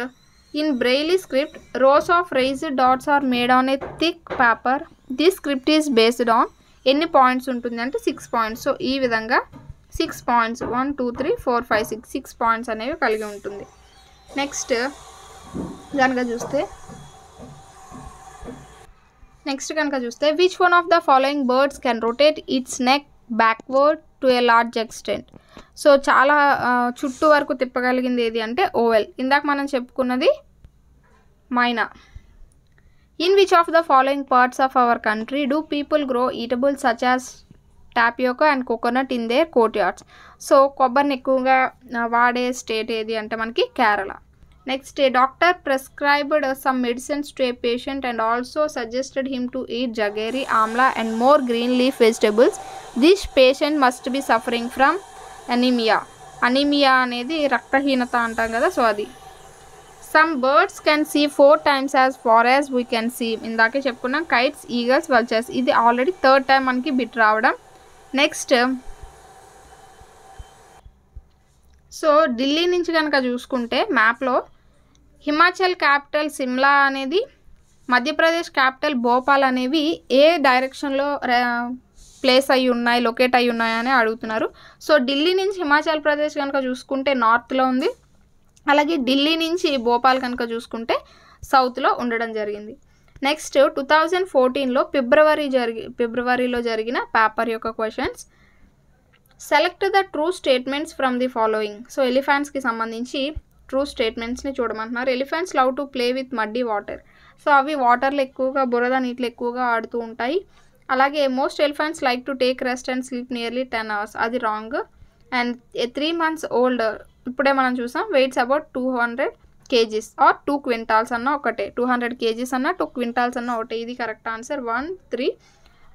in Braille script rows of raise dots are made on a thick paper this script is based on ఎన్ని పాయింట్స్ ఉంటుంది అంటే six points so ఈ విధంగా six points one two three four five six six points అనేవి కలిగి ఉంటుంది next కనుక చూస్తే నెక్స్ట్ కనుక చూస్తే which one of the following birds can rotate its neck backward to a large extent so చాలా చుట్టూ వరకు తిప్పగలిగింది ఏది అంటే ఓవెల్ ఇందాక మనం చెప్పుకున్నది myna in which of the following parts of our country do people grow eatable such as tapioca and coconut in their courtyards so కొబ్బరిని ఎక్కువగా వాడే స్టేట్ ఏది అంటే మనకి Kerala next doctor prescribed some medicines to a patient and also suggested him to eat jaggery amla and more green leaf vegetables this patient must be suffering from anaemia anaemia అనేది రక్తహీనత అంటాం కదా సో అది some birds can see four times as far as we can see ఇందాకే చెప్పుకున్నాం kites eagles vultures ఇది already third time మనకి bit రావడం నెక్స్ట్ సో ఢిల్లీ నుంచి కనుక చూసుకుంటే మ్యాప్లో హిమాచల్ క్యాపిటల్ సిమ్లా అనేది మధ్యప్రదేశ్ క్యాపిటల్ భోపాల్ అనేవి ఏ డైరెక్షన్లో ప్లేస్ అయి ఉన్నాయి లొకేట్ అయి ఉన్నాయని అడుగుతున్నారు సో ఢిల్లీ నుంచి హిమాచల్ ప్రదేశ్ కనుక చూసుకుంటే నార్త్లో ఉంది అలాగే ఢిల్లీ నుంచి భోపాల్ కనుక చూసుకుంటే సౌత్లో ఉండడం జరిగింది నెక్స్ట్ టూ థౌజండ్ ఫోర్టీన్లో ఫిబ్రవరి జరిగి ఫిబ్రవరిలో జరిగిన పేపర్ యొక్క questions select the true statements from the following so ఎలిఫెంట్స్కి సంబంధించి ట్రూ స్టేట్మెంట్స్ని చూడమంటున్నారు elephants love to play with muddy water so అవి వాటర్లు ఎక్కువగా బురద నీటిలో ఎక్కువగా ఆడుతూ ఉంటాయి అలాగే most elephants like to take rest and sleep nearly ten hours అది wrong and three months old ఇప్పుడే మనం చూసాం weighs about two hundred KGs or two quintals అన్న ఒకటే టూ హండ్రెడ్ కేజీస్ అన్న టూ క్వింటాల్స్ అన్న ఒకటే ఇది కరెక్ట్ ఆన్సర్ వన్ త్రీ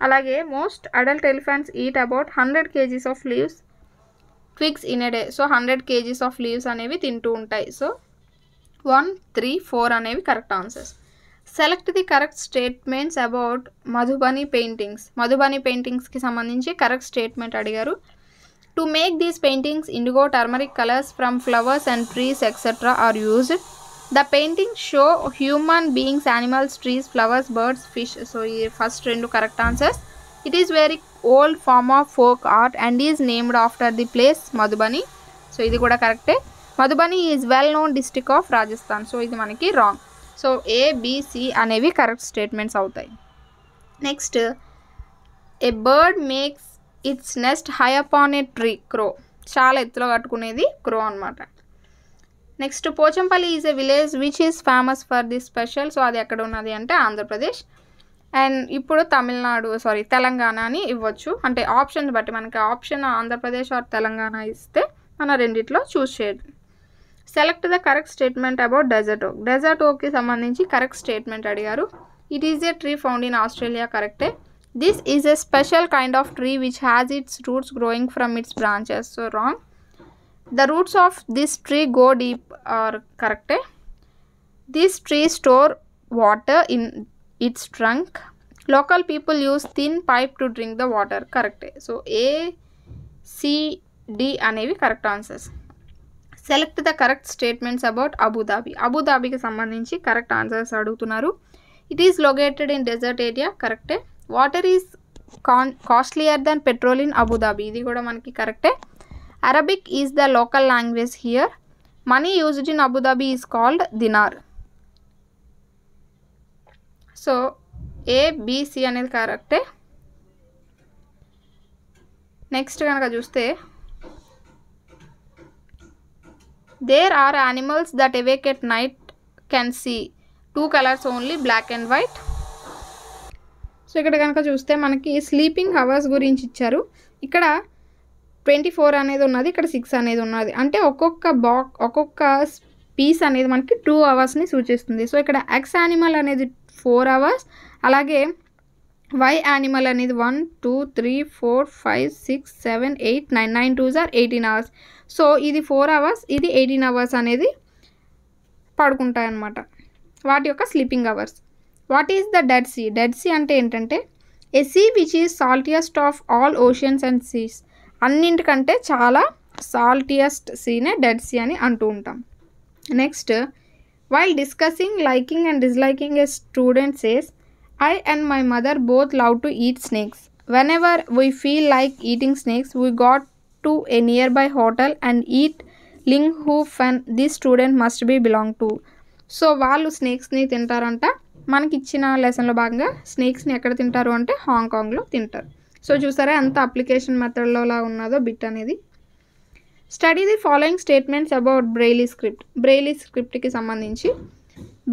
అలాగే most adult elephants eat about hundred KGs of leaves క్విక్స్ in day so hundred KGs of leaves అనేవి తింటూ ఉంటాయి సో వన్ త్రీ ఫోర్ అనేవి correct answers select the correct statements about Madhubani paintings Madhubani పెయింటింగ్స్కి సంబంధించి correct statement అడిగారు to make these paintings indigo turmeric colours from flowers and trees etcetera are used the painting show human beings animals trees flowers birds fish so ఈ first రెండు correct answers it is very old form of folk art and is named after the place Madhubani so ఇది కూడా కరెక్టే Madhubani is well known district of Rajasthan so ఇది మనకి wrong so A BC అనేవి correct statements అవుతాయి next a bird makes its nest high upon a tree crow చాలా ఎత్తులో కట్టుకునేది క్రో అనమాట next Pochampally is a village which is famous for this special so అది ఎక్కడ ఉన్నది అంటే ఆంధ్రప్రదేశ్ అండ్ ఇప్పుడు తమిళనాడు సారీ తెలంగాణ అని ఇవ్వచ్చు అంటే ఆప్షన్స్ బట్టి మనకి ఆప్షన్ ఆంధ్రప్రదేశ్ ఆర్ తెలంగాణ ఇస్తే మన రెండిట్లో చూస్ చేయదు select the correct statement about desert oak desert ఓక్కి సంబంధించి కరెక్ట్ స్టేట్మెంట్ అడిగారు it is a tree found in Australia కరెక్టే This is a special kind of tree which has its roots growing from its branches. So wrong. The roots of this tree go deep or correct. This tree store water in its trunk. Local people use thin pipe to drink the water. Correct. So A, are the correct correct answers select Abu Dhabi. Statements about Abu Dhabi అబుదాబికి సంబంధించి correct answers అడుగుతున్నారు it It is located in desert area. Correct. Water is con costlier than petrol in Abu Dhabi ఇది కూడా మనకి కరెక్టే Arabic is the local language here money used in Abu Dhabi is called dinar so A B C అనేది కరెక్టే next కనుక చూస్తే there are animals that awake at night can see two colours only black and white so ఇక్కడ కనుక చూస్తే మనకి sleeping hours గురించి ఇచ్చారు ఇక్కడ ట్వంటీ ఫోర్ అనేది ఉన్నది ఇక్కడ సిక్స్ అనేది ఉన్నది అంటే ఒక్కొక్క బాక్ ఒక్కొక్క పీస్ అనేది మనకి టూ అవర్స్ని సూచిస్తుంది సో ఇక్కడ ఎక్స్ యానిమల్ అనేది ఫోర్ అవర్స్ అలాగే వై యానిమల్ అనేది one two three four five six seven eight nine nine two or eighteen hours so ఇది ఫోర్ అవర్స్ ఇది ఎయిటీన్ అవర్స్ అనేది పడుకుంటాయి అన్నమాట వాటి యొక్క sleeping hours what is the Dead Sea Dead Sea అంటే ఏంటంటే a sea which is saltiest of all oceans and seas అన్నింటికంటే చాలా సాల్టియస్ట్ సీనే డెడ్ సీ అని అంటూ ఉంటాం next while discussing liking and disliking a student says I and my mother both love to eat snakes whenever we feel like eating snakes we got to a nearby hotel and eat ling who fun this student must be belong to so వాళ్ళు స్నేక్స్ని తింటారంట మనకి ఇచ్చిన లెసన్లో భాగంగా స్నేక్స్ని ఎక్కడ తింటారు అంటే హాంకాంగ్లో తింటారు సో చూసారా ఎంత అప్లికేషన్ మెథడ్లోలా ఉన్నదో బిట్ అనేది study the following statements about Braille script Braille స్క్రిప్ట్కి సంబంధించి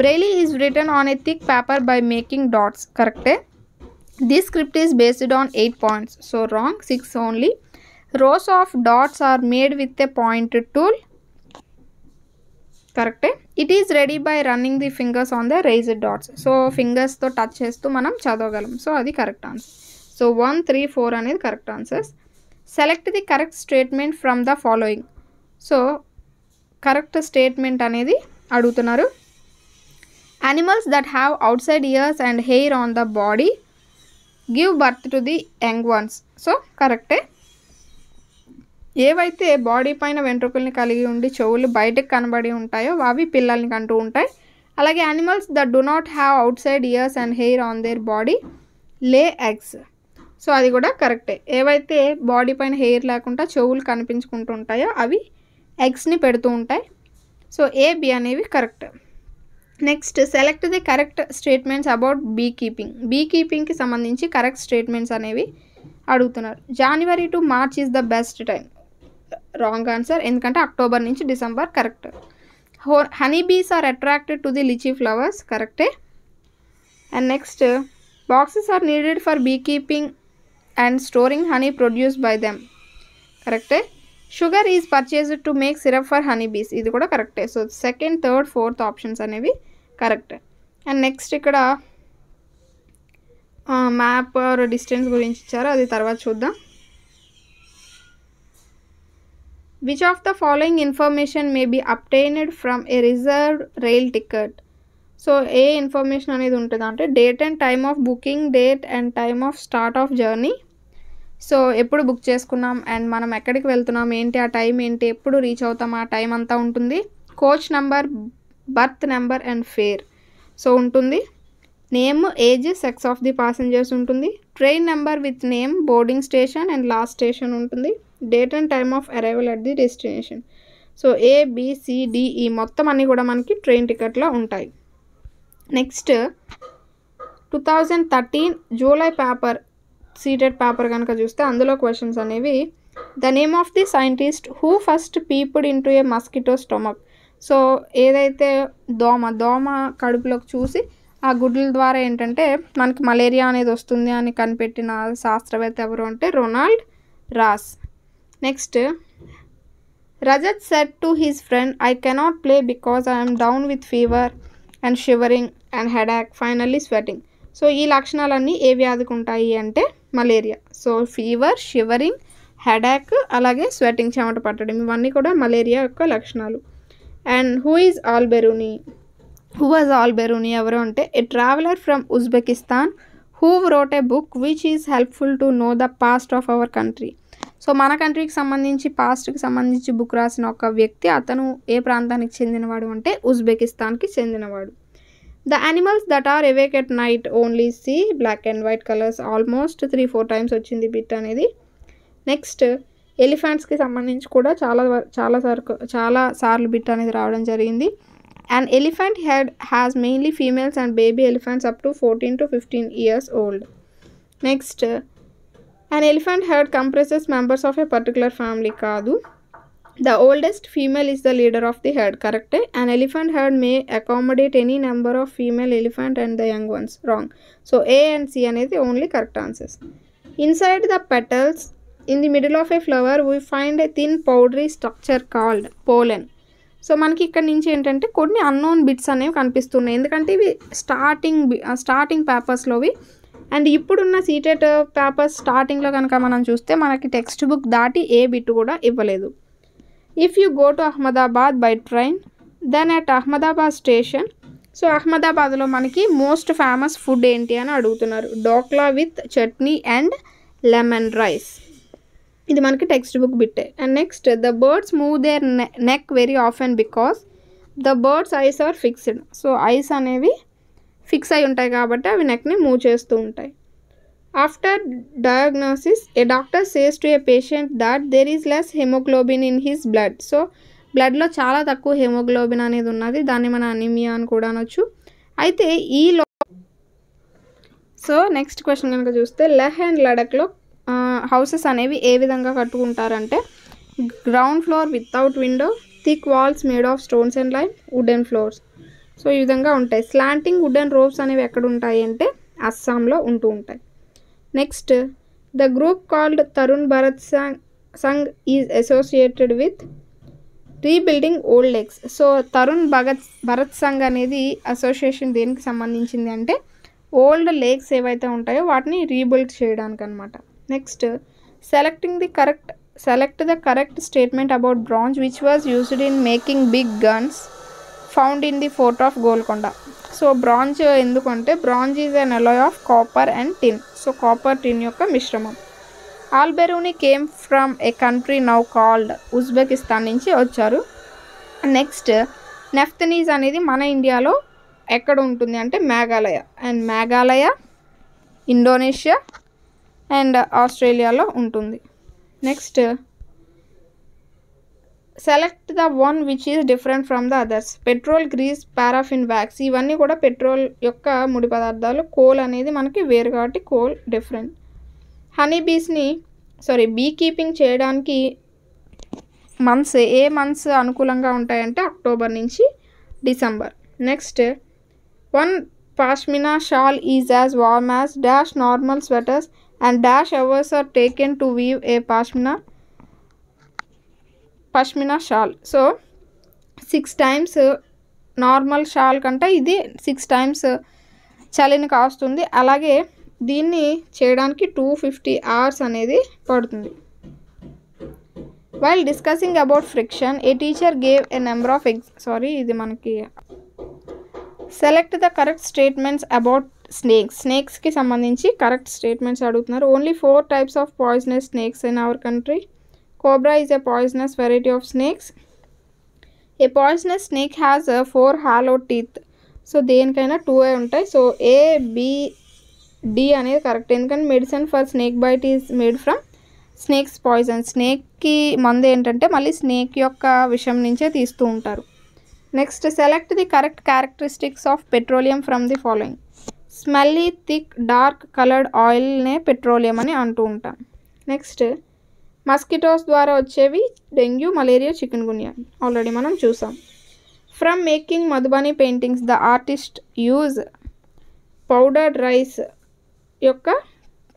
Braille is written on a thick paper by making dots కరెక్టే this script is based on eight points so wrong six only rows of dots are made with a point tool కరెక్టే it is read by running the fingers on the raised dots so ఫింగర్స్తో touch చేస్తూ మనం చదవగలం so అది correct answer so one three four అనేది correct answers select the correct statement from the following so correct statement అనేది అడుగుతున్నారు animals that have outside ears and hair on the body give birth to the young ones so కరెక్టే ఏవైతే body పైన వెంట్రుకల్ని కలిగి ఉండి చెవులు బయటకు కనబడి ఉంటాయో అవి పిల్లల్ని కంటూ ఉంటాయి అలాగే animals the do not have outside ears and hair on their body lay eggs so అది కూడా కరెక్టే ఏవైతే బాడీ పైన హెయిర్ లేకుండా చెవులు కనిపించుకుంటూ ఉంటాయో అవి ఎగ్స్ని పెడుతూ ఉంటాయి సో బి అనేవి correct next select the correct statements about bee keeping bee కీపింగ్కి సంబంధించి కరెక్ట్ స్టేట్మెంట్స్ అనేవి అడుగుతున్నారు January to March is the best time wrong answer ఎందుకంటే అక్టోబర్ నుంచి డిసెంబర్ కరెక్ట్ హో honey bees are attracted to the litchi flowers కరెక్టే and next boxes are needed for bee keeping and storing honey produce by them కరెక్టే sugar is purchased to make syrup for honey bees ఇది కూడా కరెక్టే so second third fourth options అనేవి correct and next ఇక్కడ map or distance గురించి ఇచ్చారు అది తర్వాత చూద్దాం Which of the following information may be obtained from a reserved rail ticket so ఏ ఇన్ఫర్మేషన్ అనేది ఉంటుంది అంటే date and time of booking date and time of start of journey so ఎప్పుడు బుక్ చేసుకున్నాం అండ్ మనం ఎక్కడికి వెళ్తున్నాం ఏంటి ఆ టైం ఏంటి ఎప్పుడు రీచ్ అవుతాం ఆ టైం అంతా ఉంటుంది coach number berth number and fare so ఉంటుంది name age sex of the passengers ఉంటుంది train number with name boarding station and last station ఉంటుంది date and time of arrival at the destination so A B C D E e మొత్తం అన్నీ కూడా మనకి train టికెట్లో ఉంటాయి next two thousand thirteen July paper CTET paper కనుక చూస్తే అందులో క్వశ్చన్స్ అనేవి the name of the scientist who first peeped in to a mosquito stomach so ఏదైతే దోమ దోమ కడుపులోకి చూసి ఆ గుడ్ల ద్వారా ఏంటంటే మనకి మలేరియా అనేది వస్తుంది అని కనిపెట్టిన శాస్త్రవేత్త ఎవరు అంటే Ronald Ross next Rajat said to his friend I cannot play because I'm down with fever and shivering and headache finally sweating so ఈ లక్షణాలన్నీ ఏ వ్యాధికి ఉంటాయి అంటే malaria so fever shivering headache అలాగే స్వెటింగ్ చెమట పట్టడం ఇవన్నీ కూడా మలేరియా యొక్క లక్షణాలు and who is Beruni who was Beruni ఎవరు అంటే a traveller from Uzbekistan who wrote a book which is helpful to know the past of our country so మన కంట్రీకి సంబంధించి పాస్ట్కి సంబంధించి బుక్ రాసిన ఒక వ్యక్తి అతను ఏ ప్రాంతానికి చెందినవాడు అంటే ఉజ్బెకిస్తాన్కి చెందినవాడు the animals that are awake at night only see black and white colours almost three four times వచ్చింది బిట్ అనేది నెక్స్ట్ ఎలిఫెంట్స్కి సంబంధించి కూడా చాలా చాలా సార్కు చాలా సార్లు బిట్ అనేది రావడం జరిగింది and elephant herd has mainly females and baby elephants up to fourteen to fifteen years old next an elephant herd comprises members of a particular family కాదు the oldest female is the leader of the herd కరెక్టే and elephant herd may accommodate any number of female elephant and the young ones wrong so A and C అనేది only correct answers inside the petals in the middle of a flower we find a thin powdery structure called pollen so మనకి ఇక్కడ నుంచి ఏంటంటే కొన్ని unknown bits అనేవి కనిపిస్తున్నాయి ఎందుకంటే ఇవి స్టార్టింగ్ స్టార్టింగ్ పేపర్స్లోవి అండ్ ఇప్పుడున్న సీటెట్ పేపర్స్ స్టార్టింగ్లో కనుక మనం చూస్తే మనకి టెక్స్ట్ బుక్ దాటి ఏ బిట్ కూడా ఇవ్వలేదు if you go to Ahmedabad by train then at Ahmedabad station so అహ్మదాబాద్లో మనకి మోస్ట్ ఫేమస్ ఫుడ్ ఏంటి అని అడుగుతున్నారు dhokla with chutney and lemon rice ఇది మనకి టెక్స్ట్ బుక్ బిట్టే and next the birds move their neck very often because the birds eyes are fixed so eyes అనేవి fix అయి ఉంటాయి కాబట్టి అవి నెక్ని మూవ్ చేస్తూ ఉంటాయి after diagnosis a doctor says to a patient that there is less haemoglobin in his blood so బ్లడ్లో చాలా తక్కువ హెమోగ్లోబిన్ అనేది ఉన్నది దాన్ని మన అనిమియా అని కూడా అనొచ్చు అయితే ఈ సో నెక్స్ట్ క్వశ్చన్ కనుక చూస్తే లెహ్ అండ్ లడక్లో హౌసెస్ అనేవి ఏ విధంగా కట్టుకుంటారంటే ground floor without window thick walls made of stones and line wooden floors so ఈ విధంగా ఉంటాయి స్లాంటింగ్ వుడెన్ రోప్స్ అనేవి ఎక్కడ ఉంటాయి అంటే అస్సాంలో ఉంటూ ఉంటాయి next the group called Tarun Bharat Sangh Sangh is associated with rebuilding old lakes so Tarun Bhagat Bharat Sangh అనేది అసోసియేషన్ దేనికి సంబంధించింది అంటే ఓల్డ్ లేక్స్ ఏవైతే ఉంటాయో వాటిని రీబిల్డ్ చేయడానికి అనమాట next selecting the correct select the correct statement about bronze which was used in making big guns found in the fort of Golconda so bronze ఎందుకంటే bronze is an alloy of copper and tin so copper tin యొక్క మిశ్రమం Alberuni came from a country now called Uzbekistan నుంచి వచ్చారు next నెఫ్తనీజ్ అనేది మన ఇండియాలో ఎక్కడ ఉంటుంది అంటే Meghalaya and Meghalaya Indonesia and ఆస్ట్రేలియాలో ఉంటుంది next select the one which is different from the others petrol grease paraffin wax ఇవన్నీ కూడా పెట్రోల్ యొక్క ముడి పదార్థాలు కోల్ అనేది మనకి వేరు కాబట్టి కోల్ డిఫరెంట్ హనీ బీస్ని సారీ బీ కీపింగ్ చేయడానికి మంత్స్ ఏ మంత్స్ అనుకూలంగా ఉంటాయంటే అక్టోబర్ నుంచి December next one pashmina shawl is as warm as dash normal sweaters and dash hours are taken to weave a pashmina pashmina shawl so six times normal shawl కంటే ఇది six times చలిని కాస్తుంది అలాగే దీన్ని చేయడానికి టూ ఫిఫ్టీ అవర్స్ అనేది పడుతుంది while discussing about friction a teacher gave a number of egg sorry ఇది మనకి select the correct statements about snakes స్నేక్స్కి సంబంధించి కరెక్ట్ స్టేట్మెంట్స్ అడుగుతున్నారు only four types of poisonous snakes in our country cobra is a poisonous variety of snakes a poisonous snake has four hollow teeth so దేనికైనా two ఏ ఉంటాయి so A B D అనేది correct ఎందుకంటే medicine for snake bite is made from snakes poison స్నేక్కి మందు ఏంటంటే మళ్ళీ snake యొక్క విషయం నుంచే తీస్తూ ఉంటారు next select the correct characteristics of petroleum from the following smelly thick dark coloured ఆయిల్నే పెట్రోలియం అని అంటూ ఉంటాం నెక్స్ట్ మస్కిటోస్ ద్వారా వచ్చేవి dengue malaria chikungunya already మనం చూసాం from making Madhubani paintings the artist use powdered rice యొక్క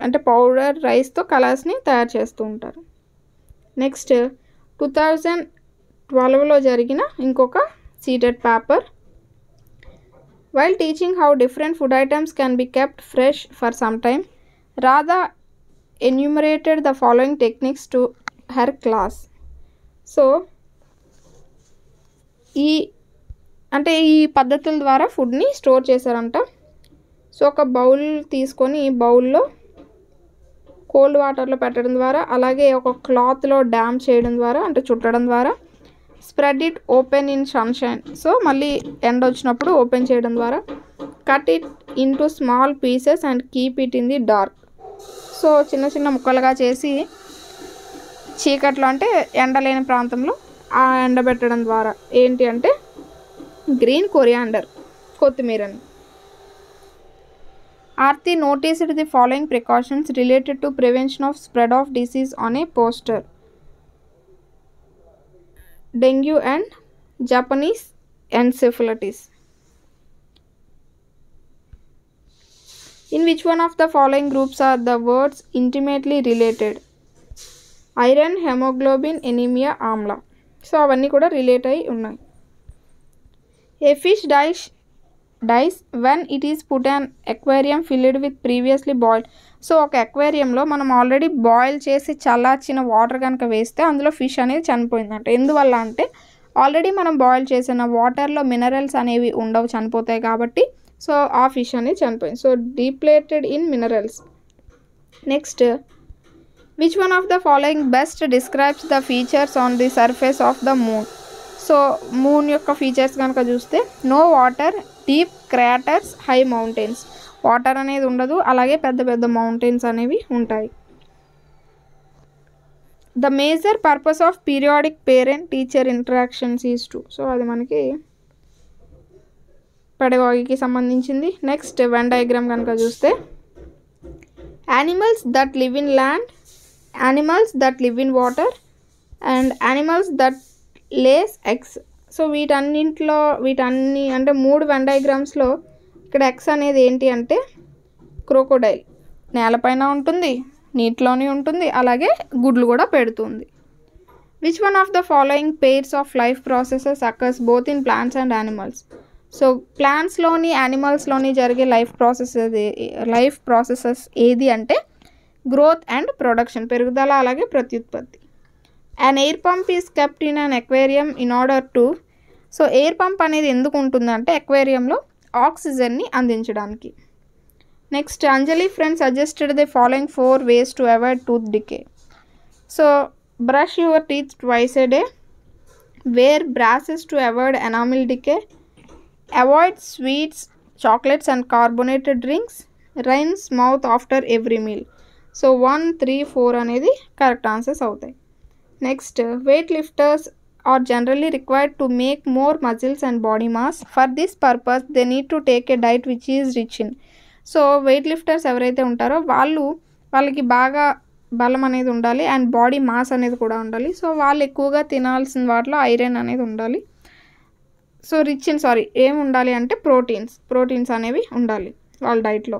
అంటే పౌడర్ రైస్తో కలర్స్ని తయారు చేస్తూ ఉంటారు నెక్స్ట్ టూ థౌజండ్ ట్వెల్వ్లో జరిగిన ఇంకొక CTET paper while teaching how different food items can be kept fresh for some time Radha enumerated the following techniques to her class so ఈ అంటే ఈ పద్ధతుల ద్వారా ఫుడ్ని స్టోర్ చేశారంట సో ఒక బౌల్ తీసుకొని బౌల్లో కోల్డ్ వాటర్లో పెట్టడం ద్వారా అలాగే ఒక క్లాత్లో డ్యామ్ చేయడం ద్వారా అంటే చుట్టడం ద్వారా spread it open in sunshine so మళ్ళీ ఎండ వచ్చినప్పుడు ఓపెన్ చేయడం ద్వారా cut it in small pieces and keep it in the dark so చిన్న చిన్న ముక్కలుగా చేసి చీకట్లో అంటే ఎండలేని ప్రాంతంలో ఆ ఎండబెట్టడం ద్వారా ఏంటి అంటే గ్రీన్ కొరియాండర్ కొత్తిమీరని Aarti noticed the following precautions related to prevention of spread of disease on a poster dengue and Japanese encephalitis in which one of the following groups are the words intimately related iron haemoglobin anaemia amla so అవన్నీ కూడా relate అయి ఉన్నాయి a fish dies dies when it is put an aquarium filled with previously boiled so ఒక ఎక్వేరియంలో మనం already boil చేసి చల్లార్చిన water కనుక వేస్తే అందులో ఫిష్ అనేది చనిపోయిందంట ఎందువల్ల అంటే ఆల్రెడీ మనం బాయిల్ చేసిన వాటర్లో మినరల్స్ అనేవి ఉండవు చనిపోతాయి కాబట్టి సో ఆ ఫిష్ అనేది చనిపోయింది so depleted in minerals next which one of the following best describes the features on the surface of the moon so moon యొక్క ఫీచర్స్ కనుక చూస్తే no water deep craters high mountains water అనేది ఉండదు అలాగే పెద్ద పెద్ద మౌంటైన్స్ అనేవి ఉంటాయి the major purpose of periodic parent teacher interactions is to so అది మనకి పెడగాగికి సంబంధించింది నెక్స్ట్ వెన్ డయాగ్రామ్ కనుక చూస్తే animals that live in land animals that live in water and animals that lays eggs so వీటన్నింటిలో వీటన్ని అంటే మూడు వెన్ డయాగ్రామ్స్లో ఇక్కడ ఎక్స్ అనేది ఏంటి అంటే క్రోకోడైల్ నేలపైన ఉంటుంది నీటిలోనే ఉంటుంది అలాగే గుడ్లు కూడా పెడుతుంది which one of the following pairs of life processes occurs both in plants and animals so ప్లాంట్స్లోని యానిమల్స్లోని జరిగే లైఫ్ ప్రాసెస్ లైఫ్ ప్రాసెసెస్ ఏది అంటే గ్రోత్ అండ్ ప్రొడక్షన్ పెరుగుదల అలాగే ప్రత్యుత్పత్తి and air pump is kept in an aquarium in order to so air pump అనేది ఎందుకు ఉంటుందంటే ఎక్వేరియంలో ఆక్సిజన్ని అందించడానికి next Anjali friend suggested the following four ways to avoid tooth decay so brush your teeth twice a day wear braces to avoid enamel decay avoid sweets chocolates and carbonated drinks rinse mouth after every meal so one three four అనేది correct answers అవుతాయి next wait lifters are generally required to make more muscles and body mass for this purpose they need to take a diet which is rich in so weight lifters ఎవరైతే ఉంటారో వాళ్ళు వాళ్ళకి బాగా బలం అనేది ఉండాలి and body mass అనేది కూడా ఉండాలి సో వాళ్ళు ఎక్కువగా తినాల్సిన వాటిలో ఐరన్ అనేది ఉండాలి సో రిచ్ ఇన్ సారీ ఏం ఉండాలి అంటే ప్రోటీన్స్ ప్రోటీన్స్ అనేవి ఉండాలి వాళ్ళ డైట్లో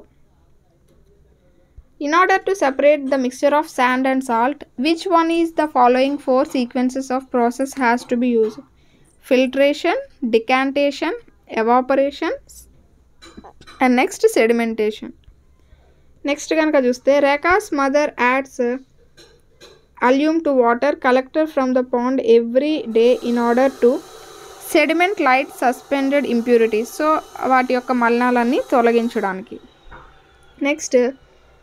in order to separate the mixture of sand and salt which one is the following four sequences of process has to be use filtration decantation evaporation and next sedimentation next కనుక చూస్తే Rekha's mother adds alum to water collector from the pond every day in order to sediment light suspended impurities so వాటి యొక్క మలినాలన్నీ తొలగించడానికి next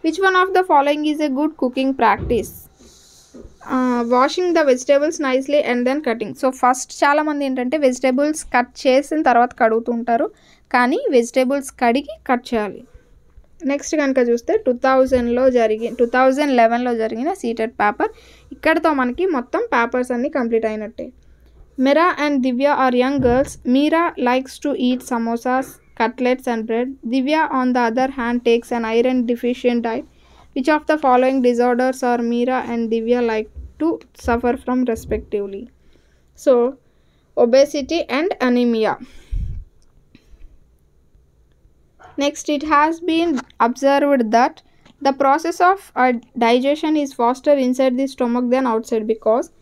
which one of the following is a good cooking practice washing the vegetables nicely and then cutting so first చాలామంది ఏంటంటే vegetables cut చేసిన తర్వాత కడుగుతూ ఉంటారు కానీ వెజిటేబుల్స్ కడిగి కట్ చేయాలి నెక్స్ట్ కనుక చూస్తే టూ థౌజండ్లో జరిగి టూ థౌజండ్ లెవెన్లో జరిగిన సీటెడ్ పేపర్ ఇక్కడతో మనకి మొత్తం పేపర్స్ అన్నీ కంప్లీట్ అయినట్టే Mira and Divya are young girls. Mira likes to eat samosas, cutlets and bread. Divya on the other hand takes an iron deficient diet. Which of the following disorders are Mira and Divya like to suffer from respectively? So, obesity and anemia. Next, it has been observed that the process of uh, digestion is faster inside the stomach than outside because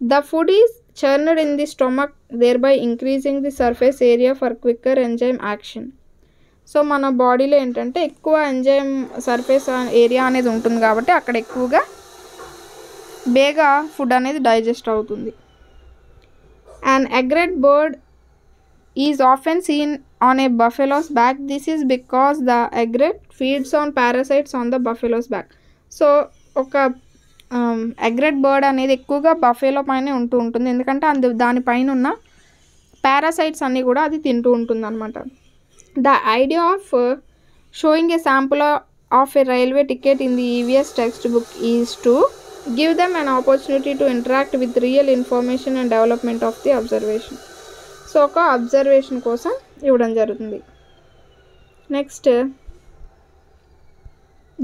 the food is churned in the stomach, thereby increasing the surface area for quicker enzyme action. So మన బాడీలో ఏంటంటే ఎక్కువ enzyme surface area అనేది ఉంటుంది కాబట్టి అక్కడ ఎక్కువగా బేగా ఫుడ్ అనేది డైజెస్ట్ అవుతుంది and egret bird is often seen on a buffalo's back this is because the egret feeds on parasites on the buffalo's back so ఒక ఎగ్రెట్ బర్డ్ అనేది ఎక్కువగా బఫేలో పైన ఉంటూ ఉంటుంది ఎందుకంటే అందు దానిపైన ఉన్న పారాసైట్స్ అన్నీ కూడా అది తింటూ ఉంటుంది అనమాట the idea of showing a sample of a railway ticket in the EVS textbook is to give them an opportunity to interact with real information and development of the observation so ఒక observation కోసం ఇవ్వడం జరుగుతుంది next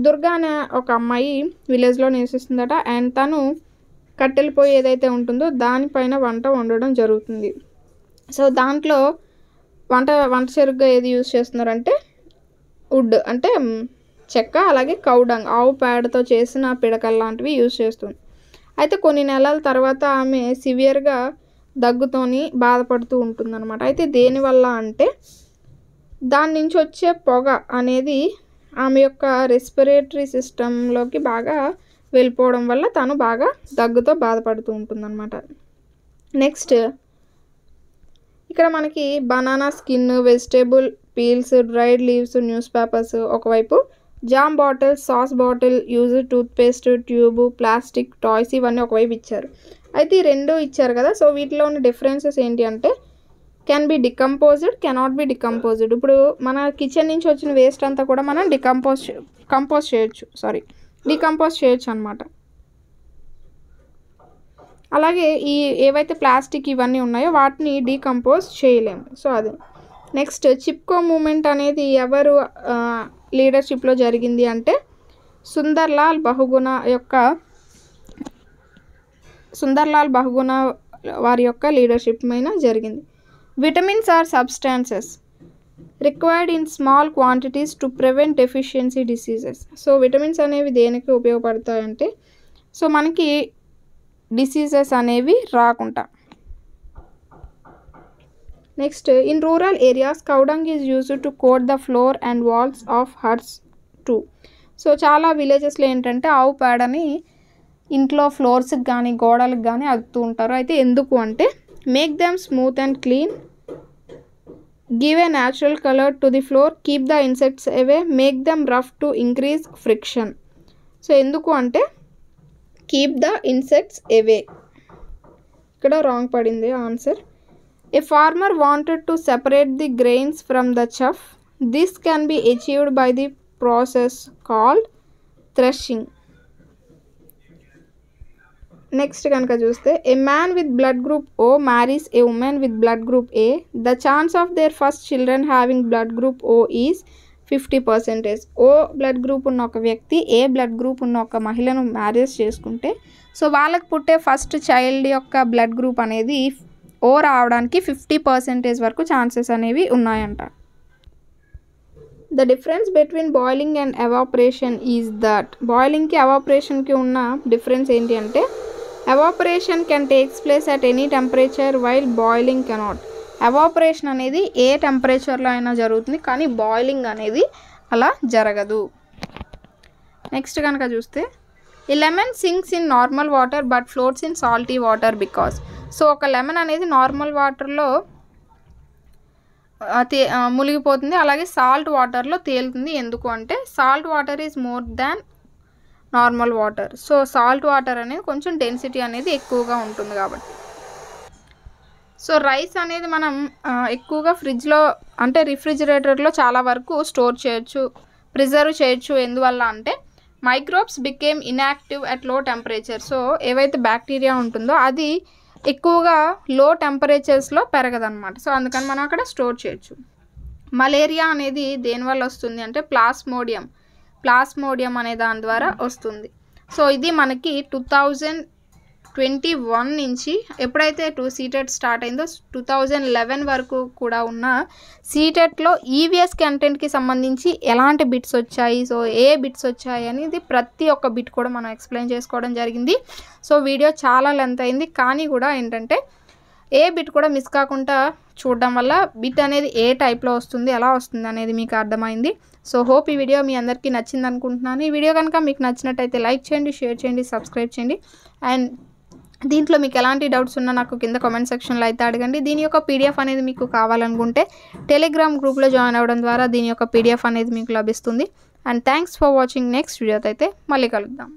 Durga అనే ఒక అమ్మాయి విలేజ్లో నివసిస్తుందట and తను కట్టెల పొయ్యి ఏదైతే ఉంటుందో దానిపైన వంట వండడం జరుగుతుంది సో దాంట్లో వంట వంట చెరుగ్గా ఏది యూజ్ చేస్తున్నారంటే వుడ్ అంటే చెక్క అలాగే కౌడంగ్ ఆవు పేడతో చేసిన పిడకలు లాంటివి యూజ్ చేస్తుంది అయితే కొన్ని నెలల తర్వాత ఆమె సివియర్గా దగ్గుతోని బాధపడుతూ ఉంటుందన్నమాట అయితే దేనివల్ల అంటే దాని నుంచి వచ్చే పొగ అనేది ఆమె యొక్క రెస్పిరేటరీ సిస్టంలోకి బాగా వెళ్ళిపోవడం వల్ల తను బాగా దగ్గుతో బాధపడుతూ ఉంటుందన్నమాట నెక్స్ట్ ఇక్కడ మనకి banana skin vegetable peels dried leaves newspapers ఒకవైపు jam bottle sauce bottle use toothpaste tube plastic toys ఇవన్నీ ఒకవైపు ఇచ్చారు అయితే ఈ రెండు ఇచ్చారు కదా సో వీటిలో ఉన్న డిఫరెన్సెస్ ఏంటి అంటే can be decomposed cannot be decomposed ఇప్పుడు మన కిచెన్ నుంచి వచ్చిన వేస్ట్ అంతా కూడా మనం డికంపోజ్ కంపోజ్ చేయొచ్చు సారీ డికంపోజ్ చేయొచ్చు అనమాట అలాగే ఈ ఏవైతే ప్లాస్టిక్ ఇవన్నీ ఉన్నాయో వాటిని డీకంపోజ్ చేయలేము సో అది నెక్స్ట్ చిప్కో మూమెంట్ అనేది ఎవరు లీడర్షిప్లో జరిగింది అంటే సుందర్లాల్ బహుగుణ యొక్క సుందర్లాల్ బహుగుణ వారి యొక్క లీడర్షిప్ మీద జరిగింది vitamins are substances required in small quantities to prevent deficiency diseases so vitamins అనేవి దేనికి ఉపయోగపడతాయంటే సో మనకి డిసీజెస్ అనేవి రాకుండా next in rural areas cowdung is used to coat the floor and walls of huts too so చాలా విలేజెస్లో ఏంటంటే ఆవు పేడని ఇంట్లో ఫ్లోర్స్కి కానీ గోడలకు కానీ అద్దుతూ ఉంటారు అయితే ఎందుకు అంటే make them smooth and clean give a natural colour to the floor keep the insects away make them rough to increase friction so ఎందుకు అంటే కీప్ ద ఇన్సెక్ట్స్ అవే ఇక్కడ రాంగ్ పడింది answer a farmer wanted to separate the grains from the chaff this can be achieved by the process called threshing next కనుక చూస్తే a man with blood group O marries a woman with blood group A the chance of their first children having blood group O is fifty percentage O blood group ఉన్న ఒక వ్యక్తి ఏ blood group ఉన్న ఒక మహిళను marriage చేసుకుంటే so వాళ్ళకు పుట్టే first child యొక్క బ్లడ్ గ్రూప్ అనేది ఓ రావడానికి ఫిఫ్టీ పర్సెంటేజ్ వరకు ఛాన్సెస్ అనేవి ఉన్నాయంట the difference between boiling and evaporation is that బాయిలింగ్కి ఎవాపరేషన్కి ఉన్న డిఫరెన్స్ ఏంటి అంటే evaporation can takes place at any temperature while boiling cannot evaporation అనేది ఏ టెంపరేచర్లో అయినా జరుగుతుంది కానీ బాయిలింగ్ అనేది అలా జరగదు నెక్స్ట్ కనుక చూస్తే ఈ lemon sinks in normal water but floats in salty water because so ఒక లెమన్ అనేది నార్మల్ వాటర్లో మునిగిపోతుంది అలాగే సాల్ట్ వాటర్లో తేలుతుంది ఎందుకు అంటే salt water is more than normal water so salt water అనేది కొంచెం డెన్సిటీ అనేది ఎక్కువగా ఉంటుంది కాబట్టి సో రైస్ అనేది మనం ఎక్కువగా ఫ్రిడ్జ్లో అంటే రిఫ్రిజిరేటర్లో చాలా వరకు స్టోర్ చేయొచ్చు ప్రిజర్వ్ చేయొచ్చు ఎందువల్ల అంటే microbes became inactive at low temperature so ఏవైతే బ్యాక్టీరియా ఉంటుందో అది ఎక్కువగా లో టెంపరేచర్స్లో పెరగదన్నమాట సో అందుకని మనం అక్కడ స్టోర్ చేయొచ్చు మలేరియా అనేది దేనివల్ల వస్తుంది అంటే ప్లాస్మోడియం ప్లాస్మోడియం అనే దాని ద్వారా hmm. వస్తుంది సో ఇది మనకి టూ థౌజండ్ ట్వంటీ వన్ నుంచి ఎప్పుడైతే టూ సీటెట్ స్టార్ట్ అయిందో టూ థౌజండ్ లెవెన్ వరకు కూడా ఉన్న సీటెట్లో ఈవీఎస్ e కంటెంట్కి సంబంధించి ఎలాంటి బిట్స్ వచ్చాయి సో ఏ బిట్స్ వచ్చాయి అనేది ప్రతి ఒక్క బిట్ కూడా మనం ఎక్స్ప్లెయిన్ చేసుకోవడం జరిగింది సో వీడియో చాలా లెంత్ అయింది కానీ కూడా ఏంటంటే ఏ బిట్ కూడా మిస్ కాకుండా చూడడం వల్ల బిట్ అనేది ఏ టైప్లో వస్తుంది ఎలా వస్తుంది అనేది మీకు అర్థమైంది సో హోప్ ఈ వీడియో మీ అందరికీ నచ్చింది అనుకుంటున్నాను ఈ వీడియో కనుక మీకు నచ్చినట్టయితే లైక్ చేయండి షేర్ చేయండి సబ్స్క్రైబ్ చేయండి అండ్ దీంట్లో మీకు ఎలాంటి డౌట్స్ ఉన్నా నాకు కింద కామెంట్ సెక్షన్లో అయితే అడగండి దీని యొక్క పీడిఎఫ్ అనేది మీకు కావాలనుకుంటే టెలిగ్రామ్ గ్రూప్లో జాయిన్ అవ్వడం ద్వారా దీని యొక్క పీడిఎఫ్ అనేది మీకు లభిస్తుంది and thanks for watching next వీడియోతో అయితే మళ్ళీ కలుద్దాం